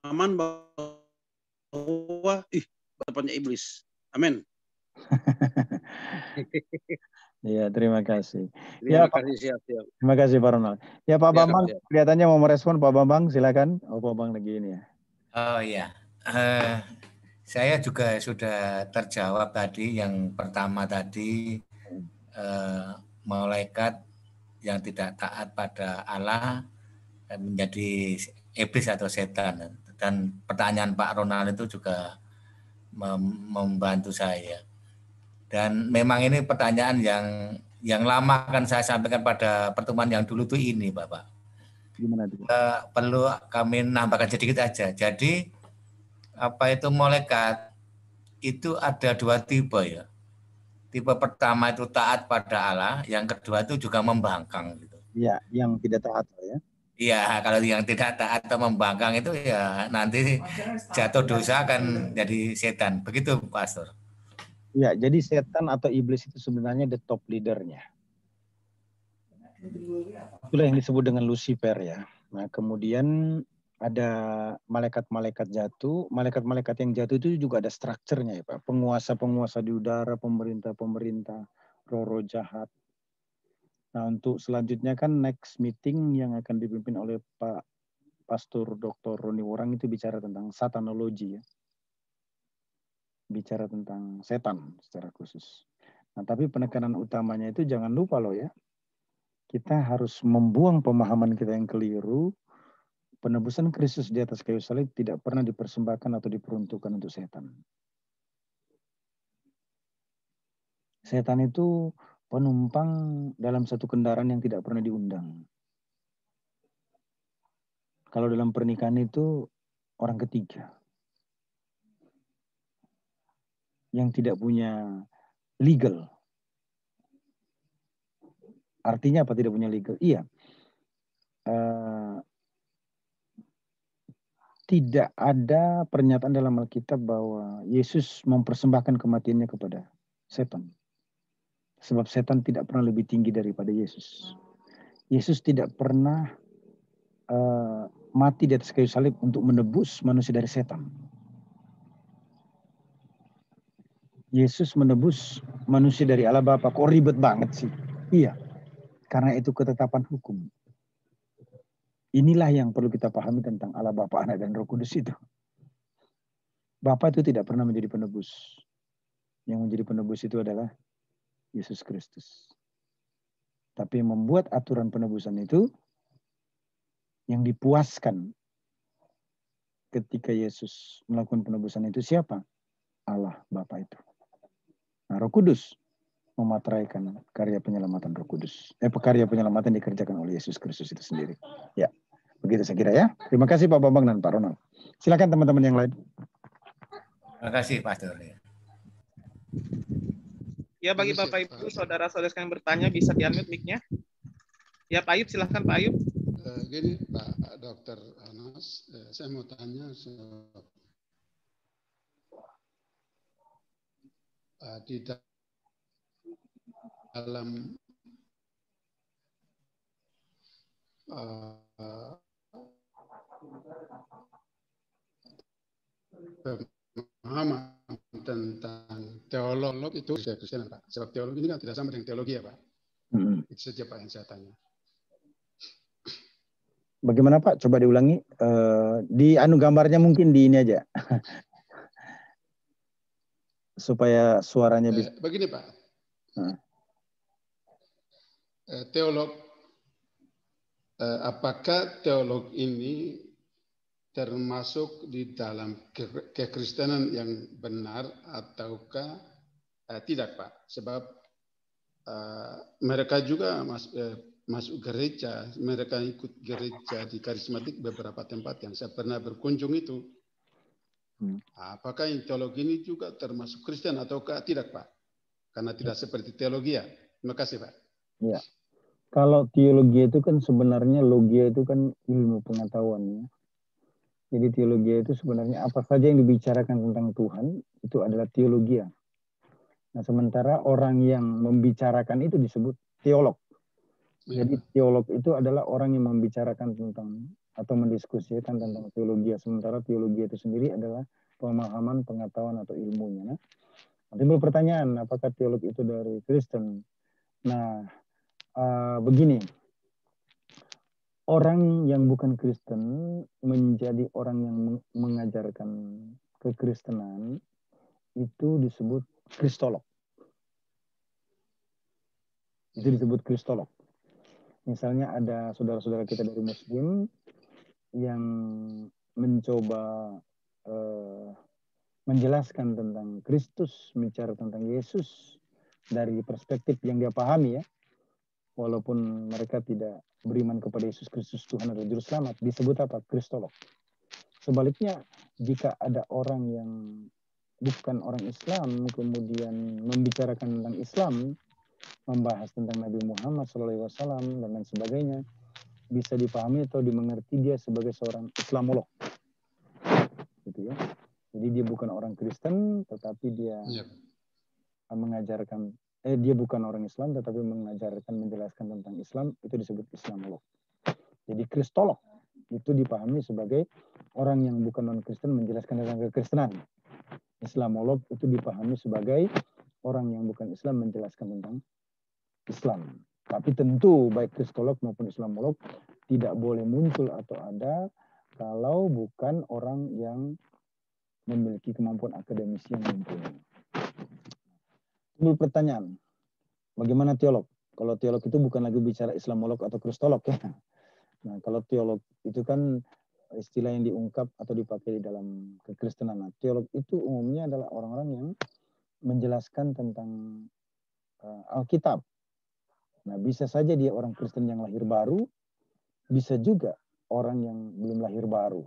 pemahaman bahwa ih bapaknya iblis. Amin. Iya, terima kasih. Terima ya, kasih siap, siap. Terima kasih Pak Ronald. Ya Pak siap, ya, Bambang, siap. kelihatannya mau merespon Pak Bambang, silakan. Oh, Pak Bambang lagi ini ya. Oh iya. Uh, saya juga sudah terjawab tadi yang pertama tadi uh, malaikat yang tidak taat pada Allah eh, menjadi iblis atau setan dan pertanyaan Pak Ronald itu juga mem membantu saya. Dan memang ini pertanyaan yang yang lama akan saya sampaikan pada pertemuan yang dulu tuh ini, Bapak. Gimana itu? Uh, perlu kami nambahkan sedikit aja. Jadi apa itu molekat? itu ada dua tipe ya. Tipe pertama itu taat pada Allah, yang kedua itu juga membangkang gitu. Iya, yang tidak taat ya. Iya, kalau yang tidak taat atau membangkang itu ya nanti jatuh dosa akan jadi setan. Begitu, Pastor. Iya, jadi setan atau iblis itu sebenarnya the top leadernya. Itulah yang disebut dengan Lucifer ya. Nah, kemudian ada malaikat-malaikat jatuh. Malaikat-malaikat yang jatuh itu juga ada strukturnya ya Pak. Penguasa-penguasa di udara, pemerintah-pemerintah, roro jahat, Nah, untuk selanjutnya kan next meeting yang akan dipimpin oleh Pak Pastor Dr. Roni Worang itu bicara tentang satanologi ya. Bicara tentang setan secara khusus. Nah, tapi penekanan utamanya itu jangan lupa loh ya. Kita harus membuang pemahaman kita yang keliru. Penebusan Kristus di atas kayu salib tidak pernah dipersembahkan atau diperuntukkan untuk setan. Setan itu penumpang dalam satu kendaraan yang tidak pernah diundang. Kalau dalam pernikahan itu orang ketiga yang tidak punya legal. Artinya apa tidak punya legal? Iya. Uh, tidak ada pernyataan dalam Alkitab bahwa Yesus mempersembahkan kematiannya kepada setan. Sebab setan tidak pernah lebih tinggi daripada Yesus. Yesus tidak pernah uh, mati di atas kayu salib untuk menebus manusia dari setan. Yesus menebus manusia dari Allah Bapa. Kok ribet banget sih? Iya. Karena itu ketetapan hukum. Inilah yang perlu kita pahami tentang Allah Bapa, Anak dan Roh Kudus itu. Bapa itu tidak pernah menjadi penebus. Yang menjadi penebus itu adalah Yesus Kristus. Tapi membuat aturan penebusan itu yang dipuaskan ketika Yesus melakukan penebusan itu siapa? Allah Bapa itu. Nah, Roh Kudus memateraikan karya penyelamatan Roh Kudus. Eh, karya penyelamatan dikerjakan oleh Yesus Kristus itu sendiri. Ya, begitu saya kira ya. Terima kasih Pak Bambang dan Pak Ronald. Silakan teman-teman yang lain. Terima kasih Pak Ya bagi iya Bapak Ibu, saudara-saudara yang bertanya bisa diambil mic-nya. Ya Pak Ayub, silahkan Pak Ayub. Eh, gini Pak Dokter Anas, eh, saya mau tanya soal eh, di dalam uh, tentang teolog itu saya Kristen Pak. Sebab teologi ini kan tidak sama dengan teologi ya Pak. Hmm. Itu saja Pak yang saya tanya. Bagaimana Pak? Coba diulangi. Eh, di anu gambarnya mungkin di ini aja. Supaya suaranya bisa. Eh, begini Pak. Hmm. Eh, teolog. apakah teolog ini termasuk di dalam ke kekristenan yang benar ataukah eh, tidak Pak? Sebab eh, mereka juga mas, eh, masuk gereja, mereka ikut gereja di karismatik beberapa tempat yang saya pernah berkunjung itu. Hmm. Apakah teologi ini juga termasuk Kristen ataukah tidak Pak? Karena tidak ya. seperti teologi ya. Terima kasih Pak. Ya. Kalau teologi itu kan sebenarnya logia itu kan ilmu pengetahuannya. Jadi teologi itu sebenarnya apa saja yang dibicarakan tentang Tuhan itu adalah teologi. Ya. Nah, sementara orang yang membicarakan itu disebut teolog. Iya. Jadi teolog itu adalah orang yang membicarakan tentang atau mendiskusikan tentang teologi. Sementara teologi itu sendiri adalah pemahaman, pengetahuan atau ilmunya. Nah, timbul pertanyaan, apakah teolog itu dari Kristen? Nah, uh, begini, orang yang bukan Kristen menjadi orang yang mengajarkan kekristenan itu disebut kristolog. Itu disebut kristolog. Misalnya ada saudara-saudara kita dari muslim yang mencoba eh, menjelaskan tentang Kristus, bicara tentang Yesus dari perspektif yang dia pahami ya, walaupun mereka tidak beriman kepada Yesus Kristus Tuhan atau Juru Selamat, disebut apa? Kristolog. Sebaliknya, jika ada orang yang bukan orang Islam, kemudian membicarakan tentang Islam, membahas tentang Nabi Muhammad SAW dan lain sebagainya, bisa dipahami atau dimengerti dia sebagai seorang Islamolog. Gitu ya. Jadi dia bukan orang Kristen, tetapi dia yep. Iya. mengajarkan eh, dia bukan orang Islam tetapi mengajarkan menjelaskan tentang Islam itu disebut Islamolog. Jadi Kristolog itu dipahami sebagai orang yang bukan non Kristen menjelaskan tentang kekristenan. Islamolog itu dipahami sebagai orang yang bukan Islam menjelaskan tentang Islam. Tapi tentu baik Kristolog maupun Islamolog tidak boleh muncul atau ada kalau bukan orang yang memiliki kemampuan akademis yang mumpuni timbul pertanyaan, bagaimana teolog? Kalau teolog itu bukan lagi bicara Islamolog atau Kristolog ya. Nah, kalau teolog itu kan istilah yang diungkap atau dipakai di dalam kekristenan. Nah, teolog itu umumnya adalah orang-orang yang menjelaskan tentang uh, Alkitab. Nah, bisa saja dia orang Kristen yang lahir baru, bisa juga orang yang belum lahir baru.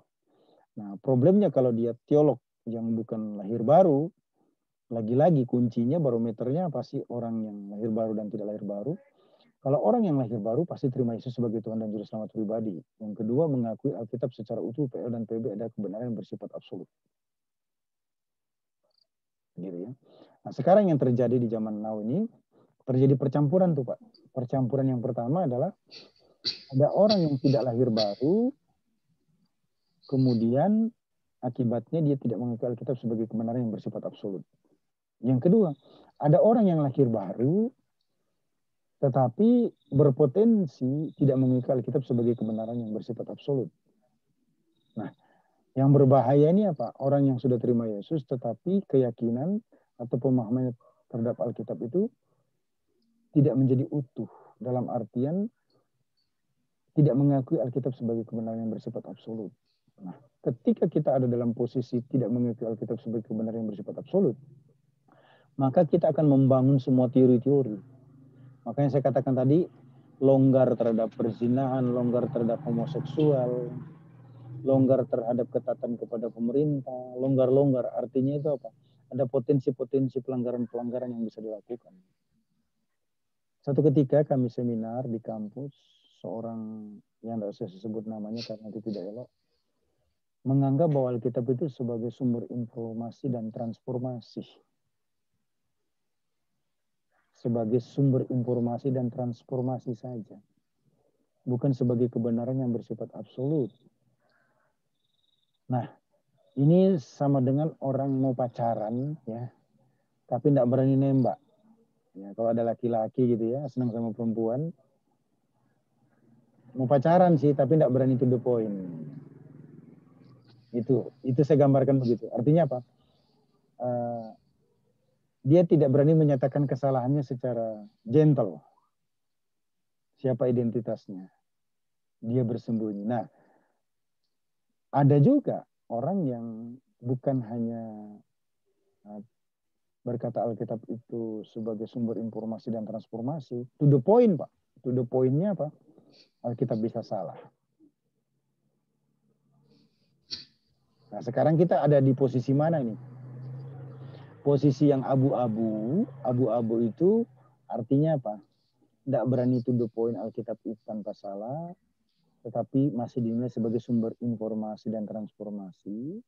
Nah, problemnya kalau dia teolog yang bukan lahir baru, lagi-lagi kuncinya barometernya pasti orang yang lahir baru dan tidak lahir baru. Kalau orang yang lahir baru pasti terima Yesus sebagai Tuhan dan Juru Selamat pribadi. Yang kedua mengakui Alkitab secara utuh PL dan PB ada kebenaran yang bersifat absolut. Gitu ya. Nah sekarang yang terjadi di zaman now ini terjadi percampuran tuh Pak. Percampuran yang pertama adalah ada orang yang tidak lahir baru, kemudian akibatnya dia tidak mengakui Alkitab sebagai kebenaran yang bersifat absolut. Yang kedua, ada orang yang lahir baru tetapi berpotensi tidak mengikuti Alkitab sebagai kebenaran yang bersifat absolut. Nah, yang berbahaya ini apa? Orang yang sudah terima Yesus tetapi keyakinan atau pemahaman terhadap Alkitab itu tidak menjadi utuh dalam artian tidak mengakui Alkitab sebagai kebenaran yang bersifat absolut. Nah, ketika kita ada dalam posisi tidak mengakui Alkitab sebagai kebenaran yang bersifat absolut, maka kita akan membangun semua teori-teori. Makanya saya katakan tadi, longgar terhadap perzinahan, longgar terhadap homoseksual, longgar terhadap ketatan kepada pemerintah, longgar-longgar artinya itu apa? Ada potensi-potensi pelanggaran-pelanggaran yang bisa dilakukan. Satu ketika kami seminar di kampus, seorang yang tidak saya sebut namanya karena itu tidak elok, menganggap bahwa Alkitab itu sebagai sumber informasi dan transformasi sebagai sumber informasi dan transformasi saja. Bukan sebagai kebenaran yang bersifat absolut. Nah, ini sama dengan orang mau pacaran ya, tapi tidak berani nembak. Ya, kalau ada laki-laki gitu ya, senang sama perempuan, mau pacaran sih, tapi tidak berani to the point. Itu, itu saya gambarkan begitu. Artinya apa? Uh, dia tidak berani menyatakan kesalahannya secara gentle. Siapa identitasnya? Dia bersembunyi. Nah, ada juga orang yang bukan hanya uh, berkata Alkitab itu sebagai sumber informasi dan transformasi. To the point, Pak. To the pointnya apa? Alkitab bisa salah. Nah, sekarang kita ada di posisi mana ini? posisi yang abu-abu, abu-abu itu artinya apa? Tidak berani to the point Alkitab itu tanpa salah, tetapi masih dinilai sebagai sumber informasi dan transformasi,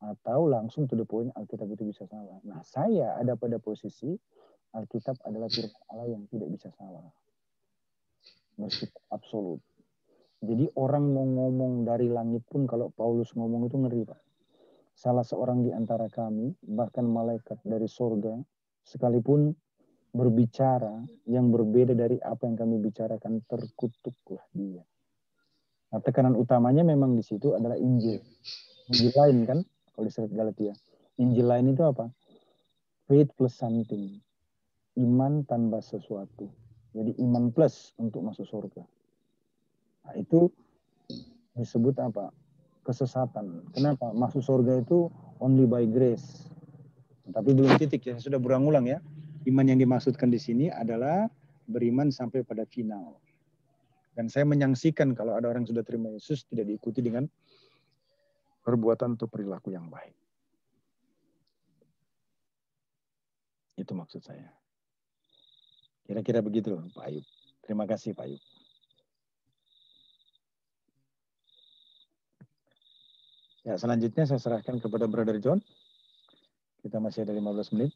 atau langsung to the point Alkitab itu bisa salah. Nah, saya ada pada posisi Alkitab adalah firman Allah yang tidak bisa salah. meskipun absolut. Jadi orang mau ngomong dari langit pun kalau Paulus ngomong itu ngeri, Pak salah seorang di antara kami, bahkan malaikat dari surga, sekalipun berbicara yang berbeda dari apa yang kami bicarakan, terkutuklah dia. Nah, tekanan utamanya memang di situ adalah Injil. Injil lain kan, kalau di surat Galatia. Injil lain itu apa? Faith plus something. Iman tanpa sesuatu. Jadi iman plus untuk masuk surga. Nah, itu disebut apa? kesesatan. Kenapa? Masuk surga itu only by grace. Tapi belum titik ya, sudah berulang-ulang ya. Iman yang dimaksudkan di sini adalah beriman sampai pada final. Dan saya menyaksikan kalau ada orang yang sudah terima Yesus tidak diikuti dengan perbuatan atau perilaku yang baik. Itu maksud saya. Kira-kira begitu Pak Ayub. Terima kasih Pak Ayub. Ya, selanjutnya saya serahkan kepada Brother John. Kita masih ada 15 menit.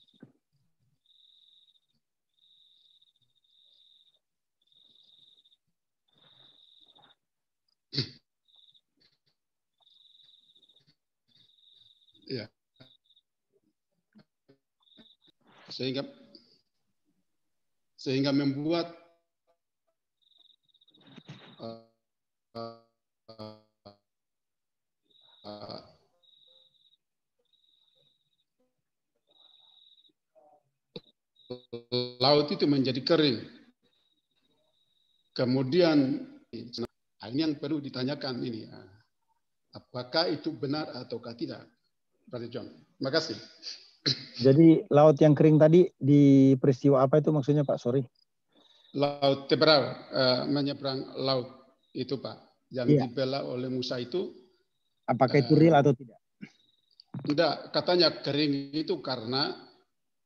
Ya. Sehingga sehingga membuat uh, uh, laut itu menjadi kering. Kemudian nah, ini yang perlu ditanyakan ini. Ah, apakah itu benar atau tidak? Brother John. Terima kasih. Jadi laut yang kering tadi di peristiwa apa itu maksudnya Pak? Sorry. Laut Teberau, uh, eh, menyeberang laut itu Pak. Yang iya. dibela oleh Musa itu. Apakah itu uh, real atau tidak? Tidak, katanya kering itu karena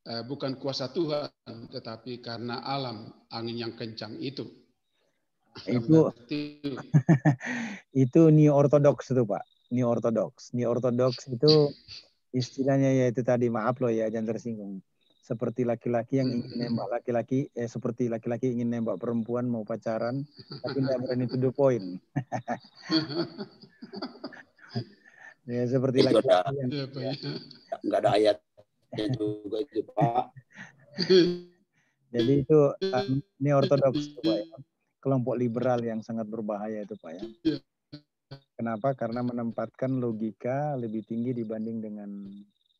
Eh, bukan kuasa Tuhan, tetapi karena alam angin yang kencang itu. Itu itu new ortodoks itu pak, new ortodoks, new ortodoks itu istilahnya ya itu tadi maaf loh ya jangan tersinggung. Seperti laki-laki yang ingin hmm. nembak laki-laki, eh, seperti laki-laki ingin nembak perempuan mau pacaran, tapi tidak berani to the point. ya seperti laki-laki yang ya, ada ayat dan ya juga itu Pak. Jadi itu um, ini ortodoks Pak ya. Kelompok liberal yang sangat berbahaya itu Pak ya. Kenapa? Karena menempatkan logika lebih tinggi dibanding dengan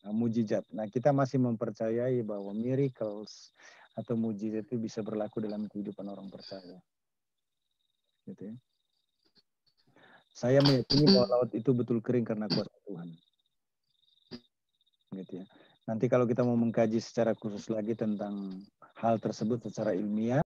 uh, mujizat. Nah, kita masih mempercayai bahwa miracles atau mujizat itu bisa berlaku dalam kehidupan orang percaya. Gitu ya. Saya meyakini bahwa laut itu betul kering karena kuasa Tuhan. Gitu ya. Nanti kalau kita mau mengkaji secara khusus lagi tentang hal tersebut secara ilmiah,